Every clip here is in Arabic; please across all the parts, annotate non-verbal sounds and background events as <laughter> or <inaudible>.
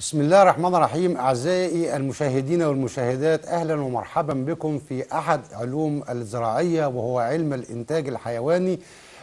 بسم الله الرحمن الرحيم أعزائي المشاهدين والمشاهدات أهلا ومرحبا بكم في أحد علوم الزراعية وهو علم الإنتاج الحيواني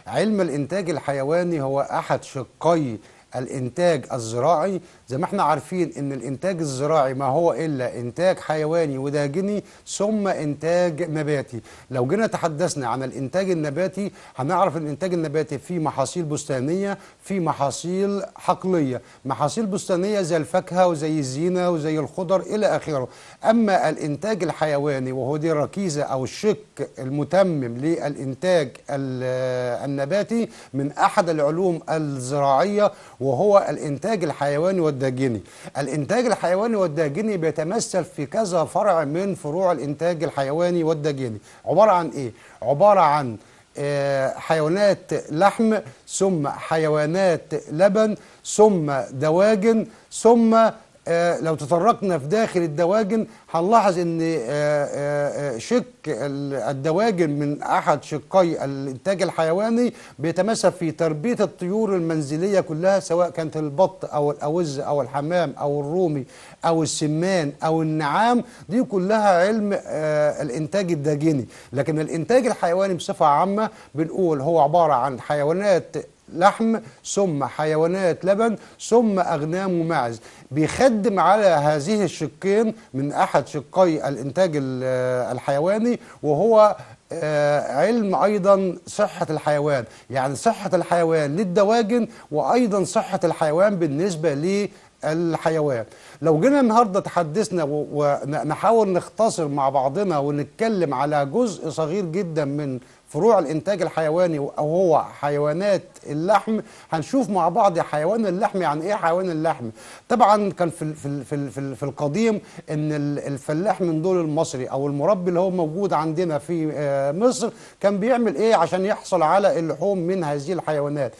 علم الإنتاج الحيواني هو أحد شقي الإنتاج الزراعي زي ما احنا عارفين ان الانتاج الزراعي ما هو الا انتاج حيواني وداجني ثم انتاج نباتي لو جينا تحدثنا عن الانتاج النباتي هنعرف ان الانتاج النباتي في محاصيل بستانيه في محاصيل حقليه محاصيل بستانيه زي الفاكهه وزي الزينه وزي الخضر الى اخره اما الانتاج الحيواني وهو دي الركيزه او الشق المتمم للانتاج النباتي من احد العلوم الزراعيه وهو الانتاج الحيواني والداجني الإنتاج الحيواني والداجني بيتمثل في كذا فرع من فروع الإنتاج الحيواني والداجني عبارة عن إيه؟ عبارة عن آه، حيوانات لحم ثم حيوانات لبن ثم دواجن ثم آه، لو تطرقنا في داخل الدواجن هنلاحظ ان آه، آه، شق الدواجن من احد شقي الانتاج الحيواني بيتمثل في تربيه الطيور المنزليه كلها سواء كانت البط او الاوز او الحمام او الرومي او السمان او النعام دي كلها علم الانتاج الداجني لكن الانتاج الحيواني بصفه عامه بنقول هو عباره عن حيوانات لحم ثم حيوانات لبن ثم أغنام وماعز بيخدم على هذه الشقين من أحد شقي الإنتاج الحيواني وهو آه، علم أيضا صحة الحيوان يعني صحة الحيوان للدواجن وأيضا صحة الحيوان بالنسبة ل الحيوان لو جينا النهاردة تحدثنا ونحاول نختصر مع بعضنا ونتكلم على جزء صغير جدا من فروع الانتاج الحيواني او هو حيوانات اللحم هنشوف مع بعض حيوان اللحم يعني ايه حيوان اللحم طبعا كان في في في, في القديم ان الفلاح من دول المصري او المربي اللي هو موجود عندنا في آه، مصر كان بيعمل ايه عشان يحصل على اللحوم من هذه الحيوانات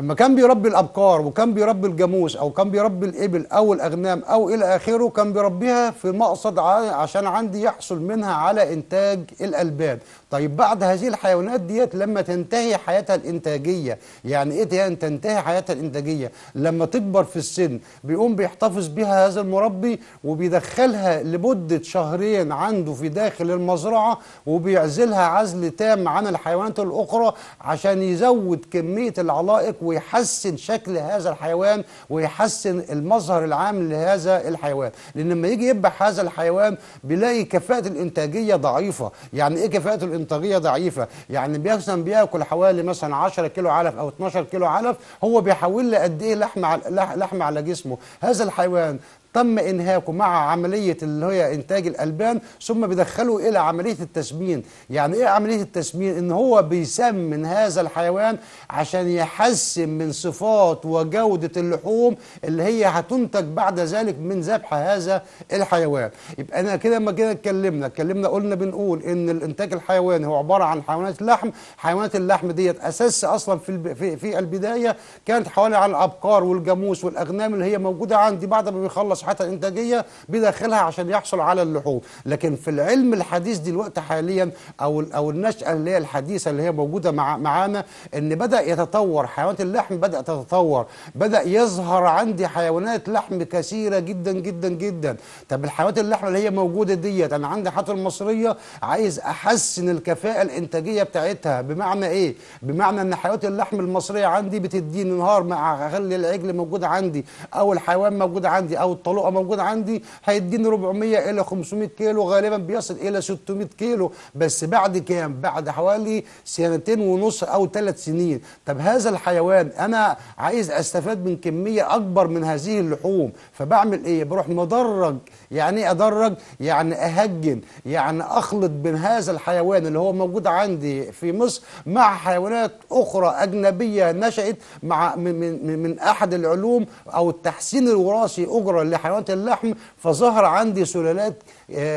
اما كان بيربي الابقار وكان بيربي الجاموس او كان بيربي الابل او الاغنام او الى اخره كان بيربيها في مقصد عشان عندي يحصل منها على انتاج الالبان طيب بعد هذه الحيوانات ديت لما تنتهي حياتها الانتاجيه يعني ايه يعني تنتهي حياتها الانتاجيه لما تكبر في السن بيقوم بيحتفظ بها هذا المربي وبيدخلها لمده شهرين عنده في داخل المزرعه وبيعزلها عزل تام عن الحيوانات الاخرى عشان يزود كميه العلائق ويحسن شكل هذا الحيوان ويحسن المظهر العام لهذا الحيوان لان لما يجي يذبح هذا الحيوان بيلاقي كفاءه الانتاجيه ضعيفه يعني ايه كفاءه الانتاجيه ضعيفه يعني بيحسن بياكل حوالي مثلا 10 كيلو علف او 12 كيلو علف هو بيحول لي قد ايه لحمه على لحمه على جسمه هذا الحيوان تم انهاكه مع عمليه اللي هي انتاج الالبان ثم بيدخلوا الى عمليه التسمين يعني ايه عمليه التسمين ان هو بيسمن هذا الحيوان عشان يحسن من صفات وجوده اللحوم اللي هي هتنتج بعد ذلك من ذبح هذا الحيوان يبقى انا كده ما كده اتكلمنا اتكلمنا قلنا بنقول ان الانتاج الحيواني هو عباره عن حيوانات لحم حيوانات اللحم ديت اساس اصلا في في, في البدايه كانت حوالي على الابقار والجاموس والاغنام اللي هي موجوده عندي بعد ما بيخلص التصحيحات الانتاجيه بداخلها عشان يحصل على اللحوم لكن في العلم الحديث دلوقتي حاليا او او النشاه اللي هي الحديثه اللي هي موجوده مع معانا ان بدا يتطور حيوانات اللحم بدات تتطور بدا يظهر عندي حيوانات لحم كثيره جدا جدا جدا طب الحيوانات اللحم اللي هي موجوده ديت انا عندي حتى المصريه عايز احسن الكفاءه الانتاجيه بتاعتها بمعنى ايه بمعنى ان حيوانات اللحم المصريه عندي بتديني نهار مع اخلي العجل موجود عندي او الحيوان موجود عندي او الطيور طلقه موجوده عندي هيديني 400 الى 500 كيلو غالبا بيصل الى 600 كيلو بس بعد كام بعد حوالي سنتين ونص او ثلاث سنين طب هذا الحيوان انا عايز استفاد من كميه اكبر من هذه اللحوم فبعمل ايه بروح مدرج يعني ايه ادرج يعني اهجن يعني اخلط بين هذا الحيوان اللي هو موجود عندي في مصر مع حيوانات اخرى اجنبيه نشات مع من من, من احد العلوم او التحسين الوراثي اجرى حيوانات اللحم فظهر عندي سلالات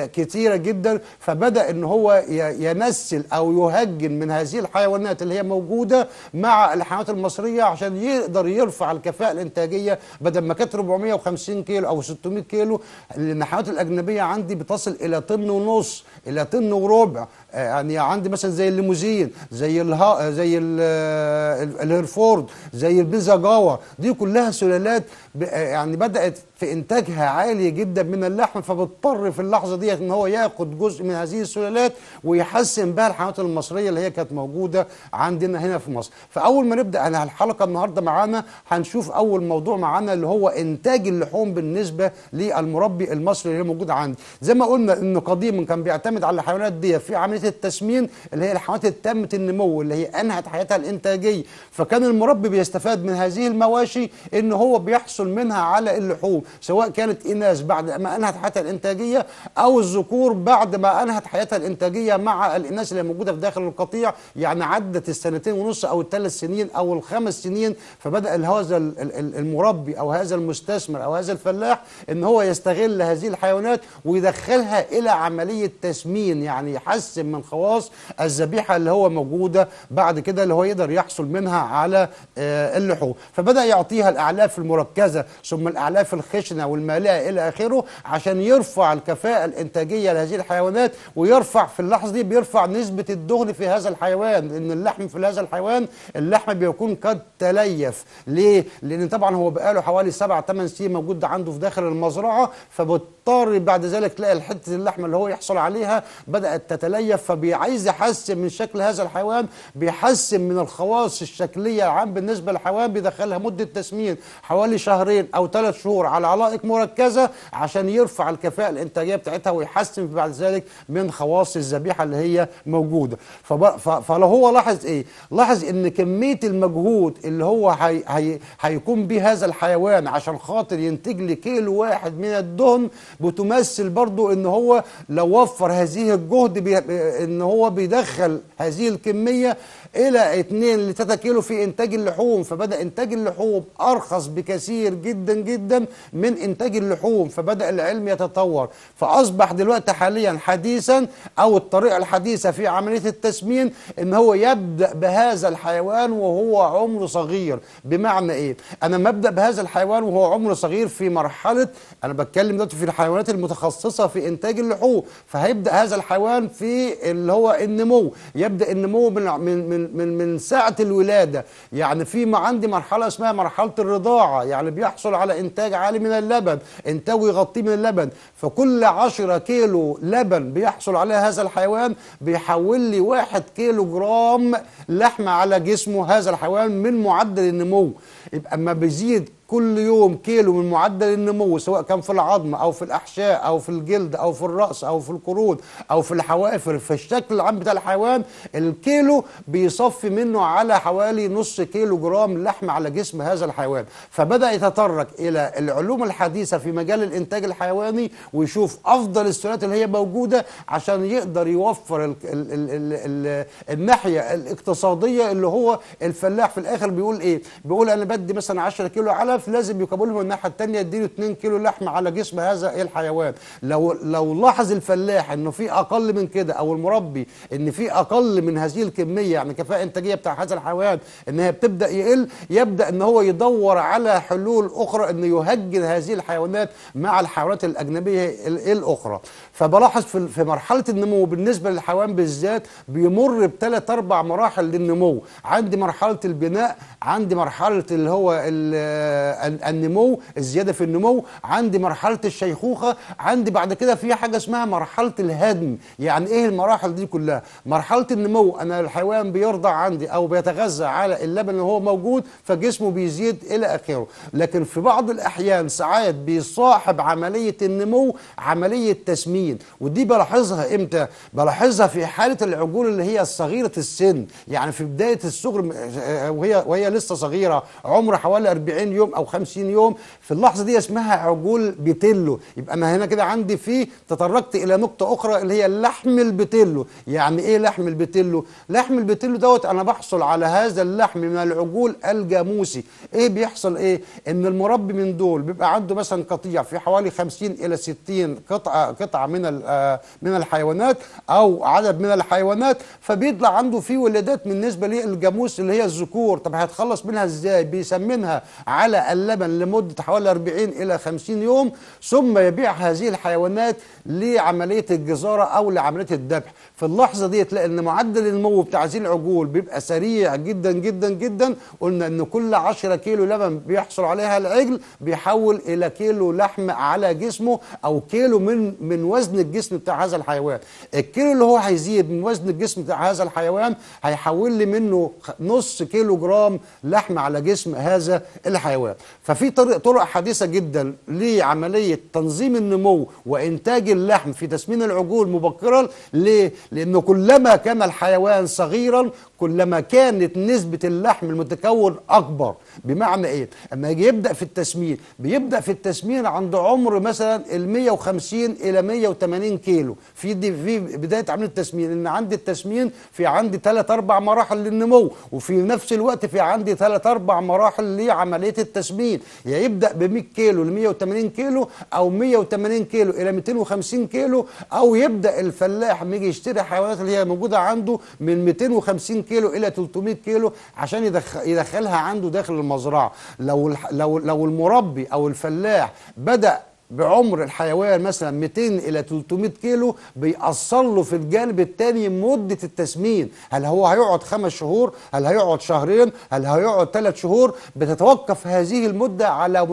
كتيرة جدا فبدأ ان هو ينسل او يهجن من هذه الحيوانات اللي هي موجودة مع الحيوانات المصرية عشان يقدر يرفع الكفاءة الانتاجية بدل ما كانت 450 كيلو او 600 كيلو لان الحيوانات الاجنبية عندي بتصل الى طن ونص الى طن وربع آه، يعني عندي مثلا زي الليموزين زي الها زي الهيرفورد زي البيزا جاوا دي كلها سلالات يعني بدأت في انتاجها عالي جدا من اللحم فبتضطر في اللحم اللحظه ديت ان هو ياخد جزء من هذه السلالات ويحسن بها الحيوانات المصريه اللي هي كانت موجوده عندنا هنا في مصر فاول ما نبدا انا الحلقه النهارده معانا هنشوف اول موضوع معانا اللي هو انتاج اللحوم بالنسبه للمربي المصري اللي موجود عندي زي ما قلنا ان قديما كان بيعتمد على الحيوانات ديت في عمليه التسمين اللي هي الحيوانات التامه النمو اللي هي انهت حياتها الانتاجيه فكان المربي بيستفاد من هذه المواشي ان هو بيحصل منها على اللحوم سواء كانت اناث بعد ما انهت حياتها الانتاجيه او الذكور بعد ما انهت حياتها الانتاجيه مع الاناث اللي موجوده في داخل القطيع يعني عدت السنتين ونص او الثلاث سنين او الخمس سنين فبدا هذا المربي او هذا المستثمر او هذا الفلاح ان هو يستغل هذه الحيوانات ويدخلها الى عمليه تسمين يعني يحسن من خواص الذبيحه اللي هو موجوده بعد كده اللي هو يقدر يحصل منها على آه، اللحوم فبدا يعطيها الاعلاف المركزه ثم الاعلاف الخشنه والمالئه الى اخره عشان يرفع الكفاءه الانتاجيه لهذه الحيوانات ويرفع في اللحظه دي بيرفع نسبه الدهن في هذا الحيوان لان اللحم في هذا الحيوان اللحم بيكون قد تليف ليه؟ لان طبعا هو بقاله حوالي 7 8 سنين موجود عنده في داخل المزرعه فبت فبيضطر بعد ذلك تلاقي حته اللحمه اللي هو يحصل عليها بدات تتليف فبيعايز يحسن من شكل هذا الحيوان بيحسن من الخواص الشكليه العام بالنسبه للحيوان بيدخلها مده تسمين حوالي شهرين او ثلاث شهور على علائق مركزه عشان يرفع الكفاءه الانتاجيه بتاعتها ويحسن بعد ذلك من خواص الذبيحه اللي هي موجوده فلو هو لاحظ ايه لاحظ ان كميه المجهود اللي هو هي هي هيقوم به هذا الحيوان عشان خاطر ينتج لي كيلو واحد من الدهن بتمثل برضو ان هو لو وفر هذه الجهد بي... ان هو بيدخل هذه الكميه الى 2 ل 3 كيلو في انتاج اللحوم فبدا انتاج اللحوم ارخص بكثير جدا جدا من انتاج اللحوم فبدا العلم يتطور فاصبح دلوقتي حاليا حديثا او الطريقه الحديثه في عمليه التسمين ان هو يبدا بهذا الحيوان وهو عمره صغير بمعنى ايه انا مبدا بهذا الحيوان وهو عمره صغير في مرحله انا بتكلم دلوقتي في الح... الحيوانات المتخصصه في انتاج اللحوم فهيبدا هذا الحيوان في اللي هو النمو يبدا النمو من من من, من ساعه الولاده يعني في ما عندي مرحله اسمها مرحله الرضاعه يعني بيحصل على انتاج عالي من اللبن انتاج يغطيه من اللبن فكل 10 كيلو لبن بيحصل عليها هذا الحيوان بيحول لي 1 كيلو جرام لحمه على جسمه هذا الحيوان من معدل النمو يبقى اما بيزيد كل يوم كيلو من معدل النمو سواء كان في العظم او في الاحشاء او في الجلد او في الراس او في القرود او في الحوافر في الشكل العام بتاع الحيوان الكيلو بيصفي منه على حوالي نص كيلو جرام لحم على جسم هذا الحيوان فبدا يتطرق الى العلوم الحديثه في مجال الانتاج الحيواني ويشوف افضل السلالات اللي هي موجوده عشان يقدر يوفر الـ الـ الـ الـ الـ الناحيه الاقتصاديه اللي هو الفلاح في الاخر بيقول ايه بيقول انا بدي مثلا 10 كيلو على الخلاف لازم يقابلهم الناحيه الثانيه يديله 2 كيلو لحمه على جسم هذا إيه الحيوان لو لو لاحظ الفلاح انه في اقل من كده او المربي ان في اقل من هذه الكميه يعني كفاءه انتاجيه بتاع هذا الحيوان ان هي بتبدا يقل يبدا ان هو يدور على حلول اخرى انه يهجن هذه الحيوانات مع الحيوانات الاجنبيه الاخرى فبلاحظ في مرحله النمو بالنسبه للحيوان بالذات بيمر بثلاث اربع مراحل للنمو عندي مرحله البناء عندي مرحله اللي هو ال آه، النمو الزياده في النمو عندي مرحله الشيخوخه عندي بعد كده في حاجه اسمها مرحله الهدم يعني ايه المراحل دي كلها مرحله النمو انا الحيوان بيرضع عندي او بيتغذى على اللبن اللي هو موجود فجسمه بيزيد الى اخره لكن في بعض الاحيان ساعات بيصاحب عمليه النمو عمليه تسمين ودي بلاحظها امتى بلاحظها في حاله العجول اللي هي صغيره السن يعني في بدايه الصغر آه، آه، وهي وهي لسه صغيره عمر حوالي 40 يوم او 50 يوم في اللحظه دي اسمها عجول بيتلو يبقى انا هنا كده عندي في تطرقت الى نقطه اخرى اللي هي لحم البيتلو يعني ايه لحم البيتلو لحم البيتلو دوت انا بحصل على هذا اللحم من العجول الجاموسي ايه بيحصل ايه ان المربي من دول بيبقى عنده مثلا قطيع في حوالي 50 الى 60 قطعه قطعه من آه، من الحيوانات او عدد من الحيوانات فبيطلع عنده في ولادات بالنسبه للجاموس اللي هي الذكور طب هيتخلص منها ازاي بيسمنها على اللبن لمدة حوالي 40 إلى 50 يوم ثم يبيع هذه الحيوانات لعملية الجزارة أو لعملية الذبح في اللحظة دي تلاقي أن معدل النمو بتاع هذه العجول بيبقى سريع جدا جدا جدا قلنا أن كل 10 كيلو لبن بيحصل عليها العجل بيحول إلى كيلو لحم على جسمه أو كيلو من من وزن الجسم بتاع هذا الحيوان الكيلو اللي هو هيزيد من وزن الجسم بتاع هذا الحيوان هيحول لي منه نص كيلو جرام لحم على جسم هذا الحيوان ففي طرق طرق حديثه جدا لعمليه تنظيم النمو وانتاج اللحم في تسمين العجول مبكرا ليه؟ لانه كلما كان الحيوان صغيرا كلما كانت نسبة اللحم المتكون أكبر بمعنى إيه؟ أما يجي يبدأ في التسمين بيبدأ في التسمين عند عمر مثلا ال 150 إلى 180 كيلو في دي في بداية عملية التسمين إن عندي التسمين في عندي ثلاث أربع مراحل للنمو وفي نفس الوقت في عندي ثلاث أربع مراحل لعملية التسمين يا يعني يبدأ ب 100 كيلو ل 180 كيلو أو 180 كيلو إلى 250 كيلو أو يبدأ الفلاح يجي يشتري حيوانات اللي هي موجودة عنده من 250 كيلو كيلو الى 300 كيلو عشان يدخل يدخلها عنده داخل المزرعه لو لو لو المربي او الفلاح بدا بعمر الحيوان مثلا 200 الى 300 كيلو بيأثر له في الجانب الثاني مده التسمين هل هو هيقعد خمس شهور هل هيقعد شهرين هل هيقعد ثلاث شهور بتتوقف هذه المده على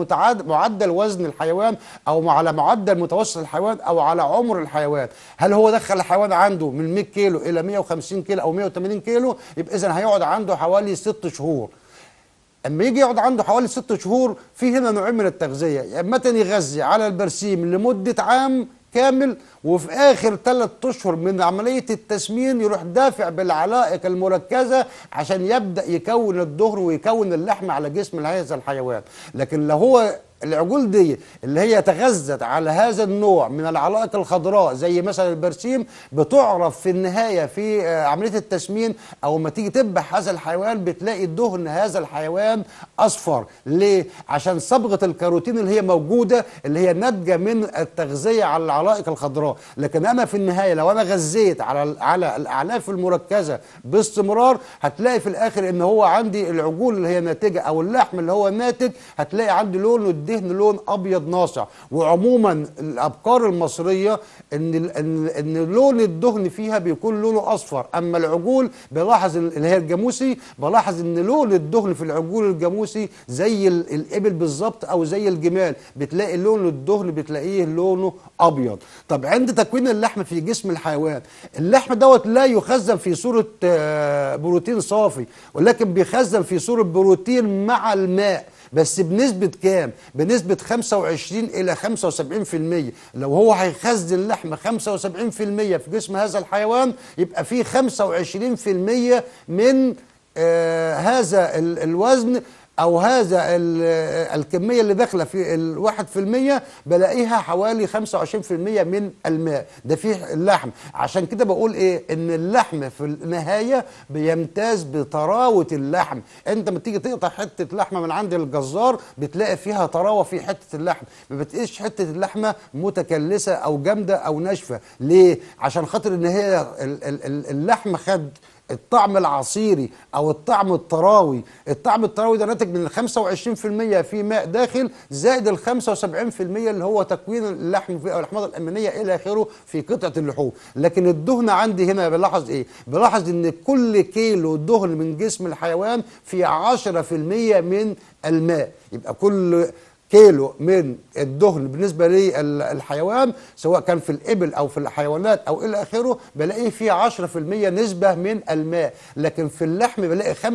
معدل وزن الحيوان او على معدل متوسط الحيوان او على عمر الحيوان هل هو دخل الحيوان عنده من 100 كيلو الى 150 كيلو او 180 كيلو يبقى اذا هيقعد عنده حوالي ست شهور اما يجي يقعد عنده حوالي ست شهور في هنا نوعين من التغذيه يا اما يغذي على البرسيم لمده عام كامل وفي اخر ثلاث اشهر من عمليه التسمين يروح دافع بالعلائق المركزه عشان يبدا يكون الظهر ويكون اللحم على جسم هذا الحيوان لكن لو هو العجول دي اللي هي تغذت على هذا النوع من العلائق الخضراء زي مثلا البرسيم بتعرف في النهايه في آه، عمليه التسمين او ما تيجي تذبح هذا الحيوان بتلاقي دهن هذا الحيوان اصفر ليه عشان صبغه الكاروتين اللي هي موجوده اللي هي ناتجه من التغذيه على العلائق الخضراء لكن انا في النهايه لو انا غذيت على على الاعلاف المركزه باستمرار هتلاقي في الاخر ان هو عندي العجول اللي هي ناتجه او اللحم اللي هو ناتج هتلاقي عندي لون الدهن لون ابيض ناصع وعموما الابقار المصريه ان ان ان لون الدهن فيها بيكون لونه اصفر اما العجول بلاحظ اللي هي الجاموسي بلاحظ ان لون الدهن في العجول الجاموسي زي الابل بالظبط او زي الجمال بتلاقي لون الدهن بتلاقيه لونه ابيض طب عند تكوين اللحم في جسم الحيوان اللحم دوت لا يخزن في صورة آه، بروتين صافي ولكن بيخزن في صورة بروتين مع الماء بس بنسبة كام؟ بنسبة 25 إلى 75% لو هو هيخزن لحم 75% في جسم هذا الحيوان يبقى فيه 25% من آه هذا الوزن او هذا الكميه اللي داخله في الواحد في المية بلاقيها حوالي 25% من الماء ده فيه اللحم عشان كده بقول ايه ان اللحم في النهايه بيمتاز بطراوه اللحم انت لما تيجي تقطع حته لحمه من عند الجزار بتلاقي فيها طراوه في حته اللحم ما بتقيش حته اللحمه متكلسه او جامده او ناشفه ليه عشان خاطر ان هي اللحم خد الطعم العصيري او الطعم التراوي الطعم التراوي ده ناتج من ال 25% في ماء داخل زائد ال 75% اللي هو تكوين اللحم في او الاحماض الامينيه الى اخره في قطعه اللحوم لكن الدهن عندي هنا بلاحظ ايه بلاحظ ان كل كيلو دهن من جسم الحيوان في 10% من الماء يبقى كل كيلو من الدهن بالنسبه للحيوان سواء كان في الإبل أو في الحيوانات أو إلى آخره بلاقيه فيه 10% نسبة من الماء لكن في اللحم بلاقي 25%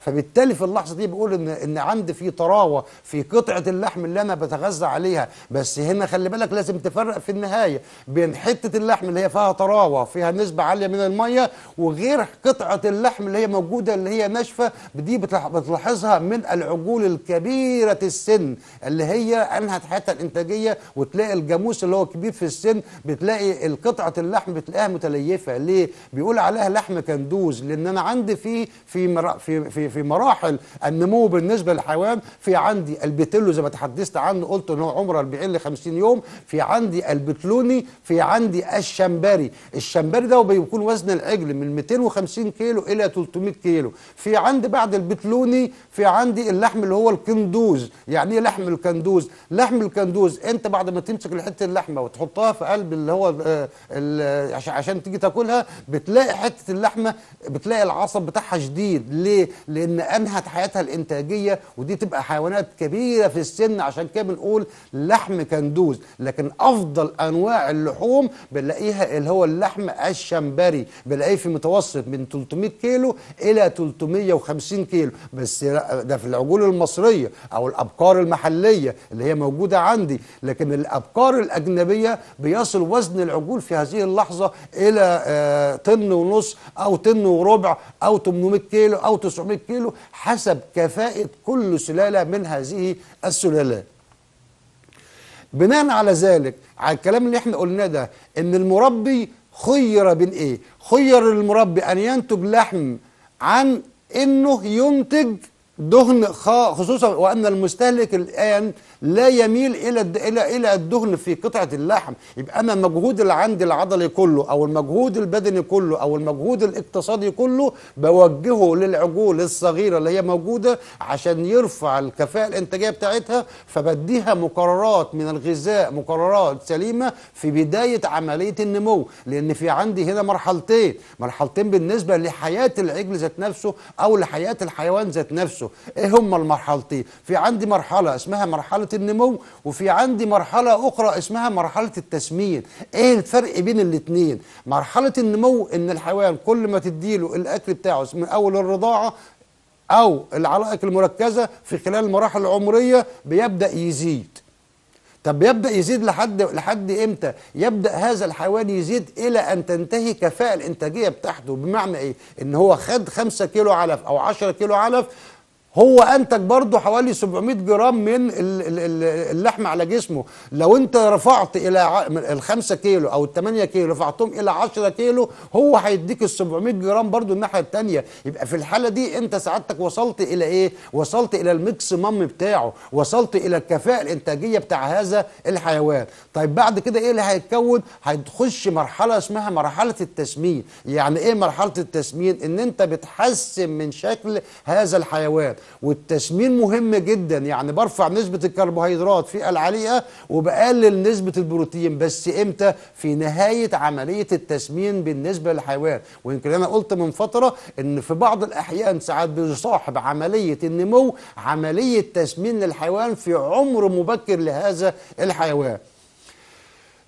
فبالتالي في اللحظة دي بقول إن إن عندي في طراوة في قطعة اللحم اللي أنا بتغذى عليها بس هنا خلي بالك لازم تفرق في النهاية بين حتة اللحم اللي هي فيها طراوة فيها نسبة عالية من المية وغير قطعة اللحم اللي هي موجودة اللي هي ناشفة دي بتلاحظها من العجول الكبيرة السن اللي هي انهت حياتها الانتاجيه وتلاقي الجاموس اللي هو كبير في السن بتلاقي القطعه اللحم بتلاقيها متليفه ليه بيقول عليها لحم كندوز لان انا عندي في في في في, في مراحل النمو بالنسبه للحيوان في عندي البتلو زي ما تحدثت عنه قلت ان هو عمره 40 ل 50 يوم في عندي البتلوني في عندي الشمبري الشمبري ده بيكون وزن العجل من 250 كيلو الى 300 كيلو في عندي بعد البتلوني في عندي اللحم اللي هو الكندوز يعني ايه لحم الكندوز لحم الكندوز انت بعد ما تمسك حته اللحمه وتحطها في قلب اللي هو آه، عشان تيجي تاكلها بتلاقي حته اللحمه بتلاقي العصب بتاعها شديد ليه لان انهت حياتها الانتاجيه ودي تبقى حيوانات كبيره في السن عشان كده بنقول لحم كندوز لكن افضل انواع اللحوم بنلاقيها اللي هو اللحم الشمبري بنلاقيه في متوسط من 300 كيلو الى 350 كيلو بس ده في العجول المصريه او الابطال الابقار المحليه اللي هي موجوده عندي لكن الابقار الاجنبيه بيصل وزن العجول في هذه اللحظه الى آه، طن ونص او طن وربع او 800 كيلو او 900 كيلو حسب كفاءه كل سلاله من هذه السلالات بناء على ذلك على الكلام اللي احنا قلناه ده ان المربي خير بين ايه خير المربي ان ينتج لحم عن انه ينتج دهن خصوصا وأن المستهلك الآن لا يميل الى الى الى الدهن في قطعه اللحم يبقى انا المجهود اللي عندي العضلي كله او المجهود البدني كله او المجهود الاقتصادي كله بوجهه للعجول الصغيره اللي هي موجوده عشان يرفع الكفاءه الانتاجيه بتاعتها فبديها مقررات من الغذاء مقررات سليمه في بدايه عمليه النمو لان في عندي هنا مرحلتين مرحلتين بالنسبه لحياه العجل ذات نفسه او لحياه الحيوان ذات نفسه ايه هما المرحلتين في عندي مرحله اسمها مرحله النمو وفي عندي مرحلة أخرى اسمها مرحلة التسمين إيه الفرق بين الاتنين مرحلة النمو إن الحيوان كل ما تديله الأكل بتاعه من أول الرضاعة أو العلائق المركزة في خلال المراحل العمرية بيبدأ يزيد طب يبدا يزيد لحد لحد امتى يبدا هذا الحيوان يزيد الى ان تنتهي كفاءه الانتاجيه بتاعته بمعنى ايه ان هو خد 5 كيلو علف او 10 كيلو علف هو انتج برضه حوالي 700 جرام من اللحم على جسمه لو انت رفعت الى ال 5 كيلو او ال 8 كيلو رفعتهم الى 10 كيلو هو هيديك ال 700 جرام برضه الناحيه الثانيه يبقى في الحاله دي انت سعادتك وصلت الى ايه وصلت الى الميكس مام بتاعه وصلت الى الكفاءه الانتاجيه بتاع هذا الحيوان طيب بعد كده ايه اللي هيتكون هتخش مرحله اسمها مرحله التسمين يعني ايه مرحله التسمين ان انت بتحسن من شكل هذا الحيوان والتسمين مهم جدا يعني برفع نسبه الكربوهيدرات في العليقه وبقلل نسبه البروتين بس امتى في نهايه عمليه التسمين بالنسبه للحيوان ويمكن انا قلت من فتره ان في بعض الاحيان ساعات بيصاحب عمليه النمو عمليه تسمين للحيوان في عمر مبكر لهذا الحيوان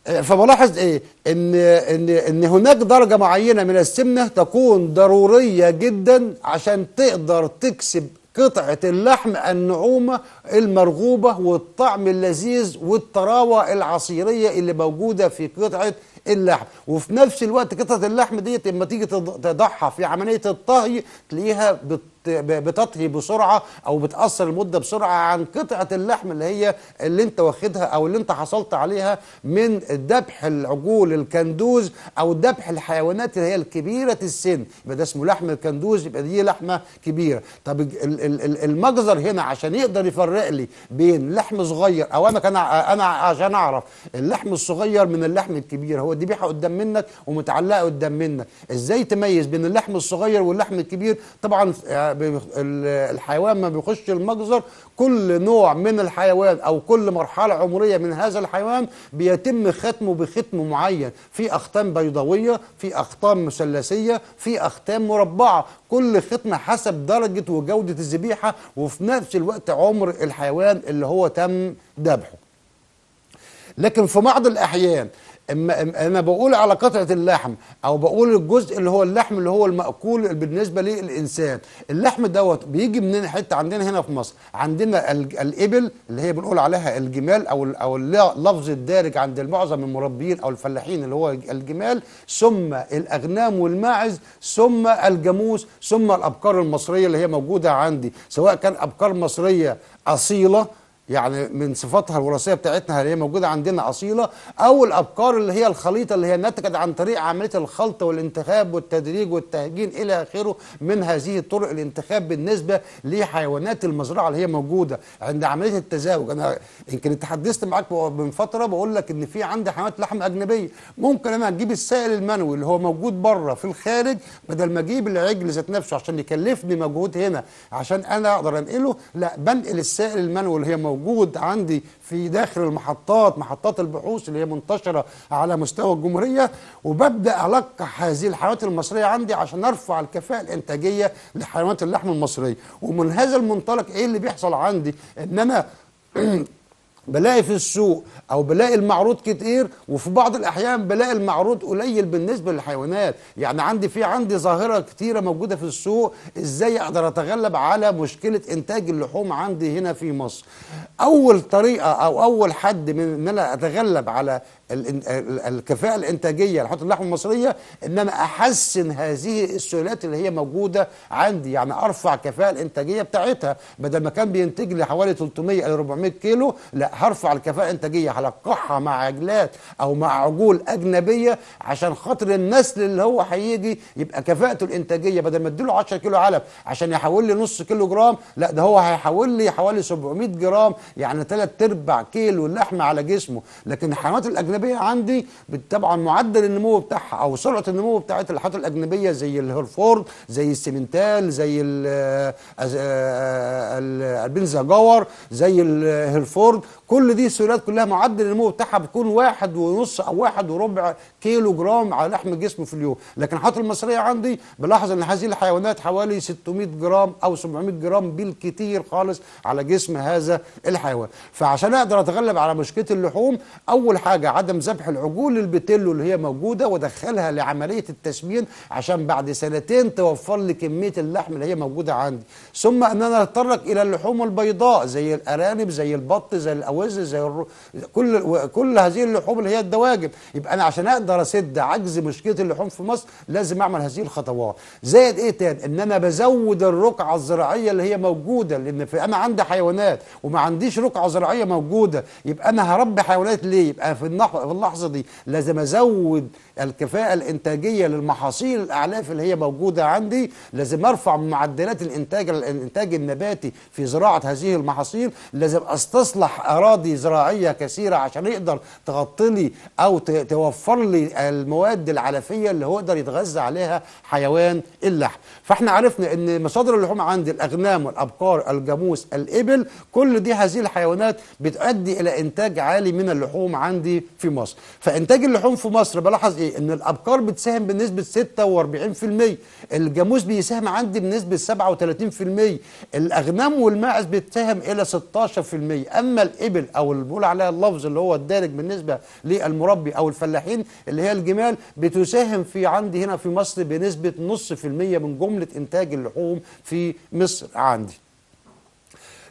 فبلاحظ ايه ان ان ان هناك درجه معينه من السمنه تكون ضروريه جدا عشان تقدر تكسب قطعة اللحم النعومة المرغوبة والطعم اللذيذ والطراوة العصيرية اللي موجودة في قطعة اللحم وفي نفس الوقت قطعه اللحم ديت اما تيجي تضعها في عمليه الطهي تلاقيها بتطهي بسرعه او بتاثر المده بسرعه عن قطعه اللحم اللي هي اللي انت واخدها او اللي انت حصلت عليها من ذبح العجول الكندوز او ذبح الحيوانات اللي هي الكبيره السن يبقى ده اسمه لحم الكندوز يبقى دي لحمه كبيره طب المجزر هنا عشان يقدر يفرق لي بين لحم صغير او انا كان انا عشان اعرف اللحم الصغير من اللحم الكبير هو والذبيحه قدام منك ومتعلقه قدام منك ازاي تميز بين اللحم الصغير واللحم الكبير طبعا آه، الحيوان ما بيخش المجزر كل نوع من الحيوان او كل مرحله عمريه من هذا الحيوان بيتم ختمه بختم معين في اختام بيضاويه في اختام مثلثيه في اختام مربعه كل ختمه حسب درجه وجوده الذبيحه وفي نفس الوقت عمر الحيوان اللي هو تم ذبحه لكن في بعض الاحيان اما انا بقول على قطعه اللحم او بقول الجزء اللي هو اللحم اللي هو المأكول بالنسبه للانسان اللحم دوت بيجي منين حته عندنا هنا في مصر عندنا الابل اللي هي بنقول عليها الجمال او او اللفظ الدارج عند معظم المربيين او الفلاحين اللي هو الجمال ثم الاغنام والماعز ثم الجاموس ثم الابقار المصريه اللي هي موجوده عندي سواء كان ابقار مصريه اصيله يعني من صفاتها الوراثيه بتاعتنا اللي هي موجوده عندنا اصيله او الابقار اللي هي الخليطه اللي هي نتجت عن طريق عمليه الخلط والانتخاب والتدريج والتهجين الى اخره من هذه طرق الانتخاب بالنسبه لحيوانات المزرعه اللي هي موجوده عند عمليه التزاوج انا يمكن اتحدثت معاك من فتره بقول لك ان في عندي حيوانات لحم اجنبيه ممكن انا اجيب السائل المنوي اللي هو موجود بره في الخارج بدل ما اجيب العجل ذات نفسه عشان يكلفني مجهود هنا عشان انا اقدر انقله لا بنقل السائل المنوي اللي هي موجودة موجود عندي في داخل المحطات محطات البحوث اللي هي منتشره على مستوى الجمهوريه وببدا القح هذه الحيوانات المصريه عندي عشان ارفع الكفاءه الانتاجيه لحيوانات اللحم المصريه ومن هذا المنطلق ايه اللي بيحصل عندي ان انا <clears throat> بلاقي في السوق او بلاقي المعروض كتير وفي بعض الاحيان بلاقي المعروض قليل بالنسبه للحيوانات يعني عندي في عندي ظاهره كتيره موجوده في السوق ازاي اقدر اتغلب على مشكله انتاج اللحوم عندي هنا في مصر اول طريقه او اول حد من ان انا اتغلب على الكفاءة الإنتاجية لحط اللحم المصرية إن أنا أحسن هذه السيولات اللي هي موجودة عندي يعني أرفع كفاءة الإنتاجية بتاعتها بدل ما كان بينتج لي حوالي 300 إلى 400 كيلو لا هرفع الكفاءة الإنتاجية هلقحها مع عجلات أو مع عجول أجنبية عشان خاطر النسل اللي هو هيجي يبقى كفاءته الإنتاجية بدل ما أديله 10 كيلو علب عشان يحول لي نص كيلو جرام لا ده هو هيحول لي حوالي 700 جرام يعني ثلاث أرباع كيلو لحمة على جسمه لكن الحيوانات الأجنبية الاجنبيه عندي طبعا معدل النمو بتاعها او سرعه النمو بتاعت اللحات الاجنبيه زي الهيرفورد زي السيمنتال زي آه، آه، آه، جاور زي الهيرفورد كل دي السيولات كلها معدل النمو بتاعها بيكون واحد ونص او واحد وربع كيلو جرام على لحم الجسم في اليوم لكن حاطط المصرية عندي بلاحظ أن هذه الحيوانات حوالي 600 جرام أو 700 جرام بالكثير خالص على جسم هذا الحيوان فعشان أقدر أتغلب على مشكلة اللحوم أول حاجة عدم ذبح العجول للبتيلو اللي هي موجودة وأدخلها لعملية التسمين عشان بعد سنتين توفر لي كمية اللحم اللي هي موجودة عندي ثم أن أنا أتطرق إلى اللحوم البيضاء زي الأرانب زي البط زي الأوز زي الرو... كل كل هذه اللحوم اللي هي الدواجن يبقى أنا عشان أقدر اقدر اسد عجز مشكله اللحوم في مصر لازم اعمل هذه الخطوات زائد ايه تاني ان انا بزود الرقعه الزراعيه اللي هي موجوده لان في انا عندي حيوانات وما عنديش رقعه زراعيه موجوده يبقى انا هربي حيوانات ليه يبقى في اللحظه دي لازم ازود الكفاءه الانتاجيه للمحاصيل الاعلاف اللي هي موجوده عندي لازم ارفع من معدلات الانتاج الانتاج النباتي في زراعه هذه المحاصيل لازم استصلح اراضي زراعيه كثيره عشان يقدر تغطي لي او توفر لي المواد العلفيه اللي هو يقدر يتغذى عليها حيوان اللحم فاحنا عرفنا ان مصادر اللحوم عند الاغنام والابقار الجاموس الابل كل دي هذه الحيوانات بتؤدي الى انتاج عالي من اللحوم عندي في مصر فانتاج اللحوم في مصر بلاحظ ايه ان الابقار بتساهم بنسبه 46% الجاموس بيساهم عندي بنسبه 37% الاغنام والماعز بتساهم الى 16% اما الابل او اللي بنقول عليها اللفظ اللي هو الدارج بالنسبه للمربي او الفلاحين اللي هي الجمال بتساهم في عندي هنا في مصر بنسبة نص في المية من جملة إنتاج اللحوم في مصر عندي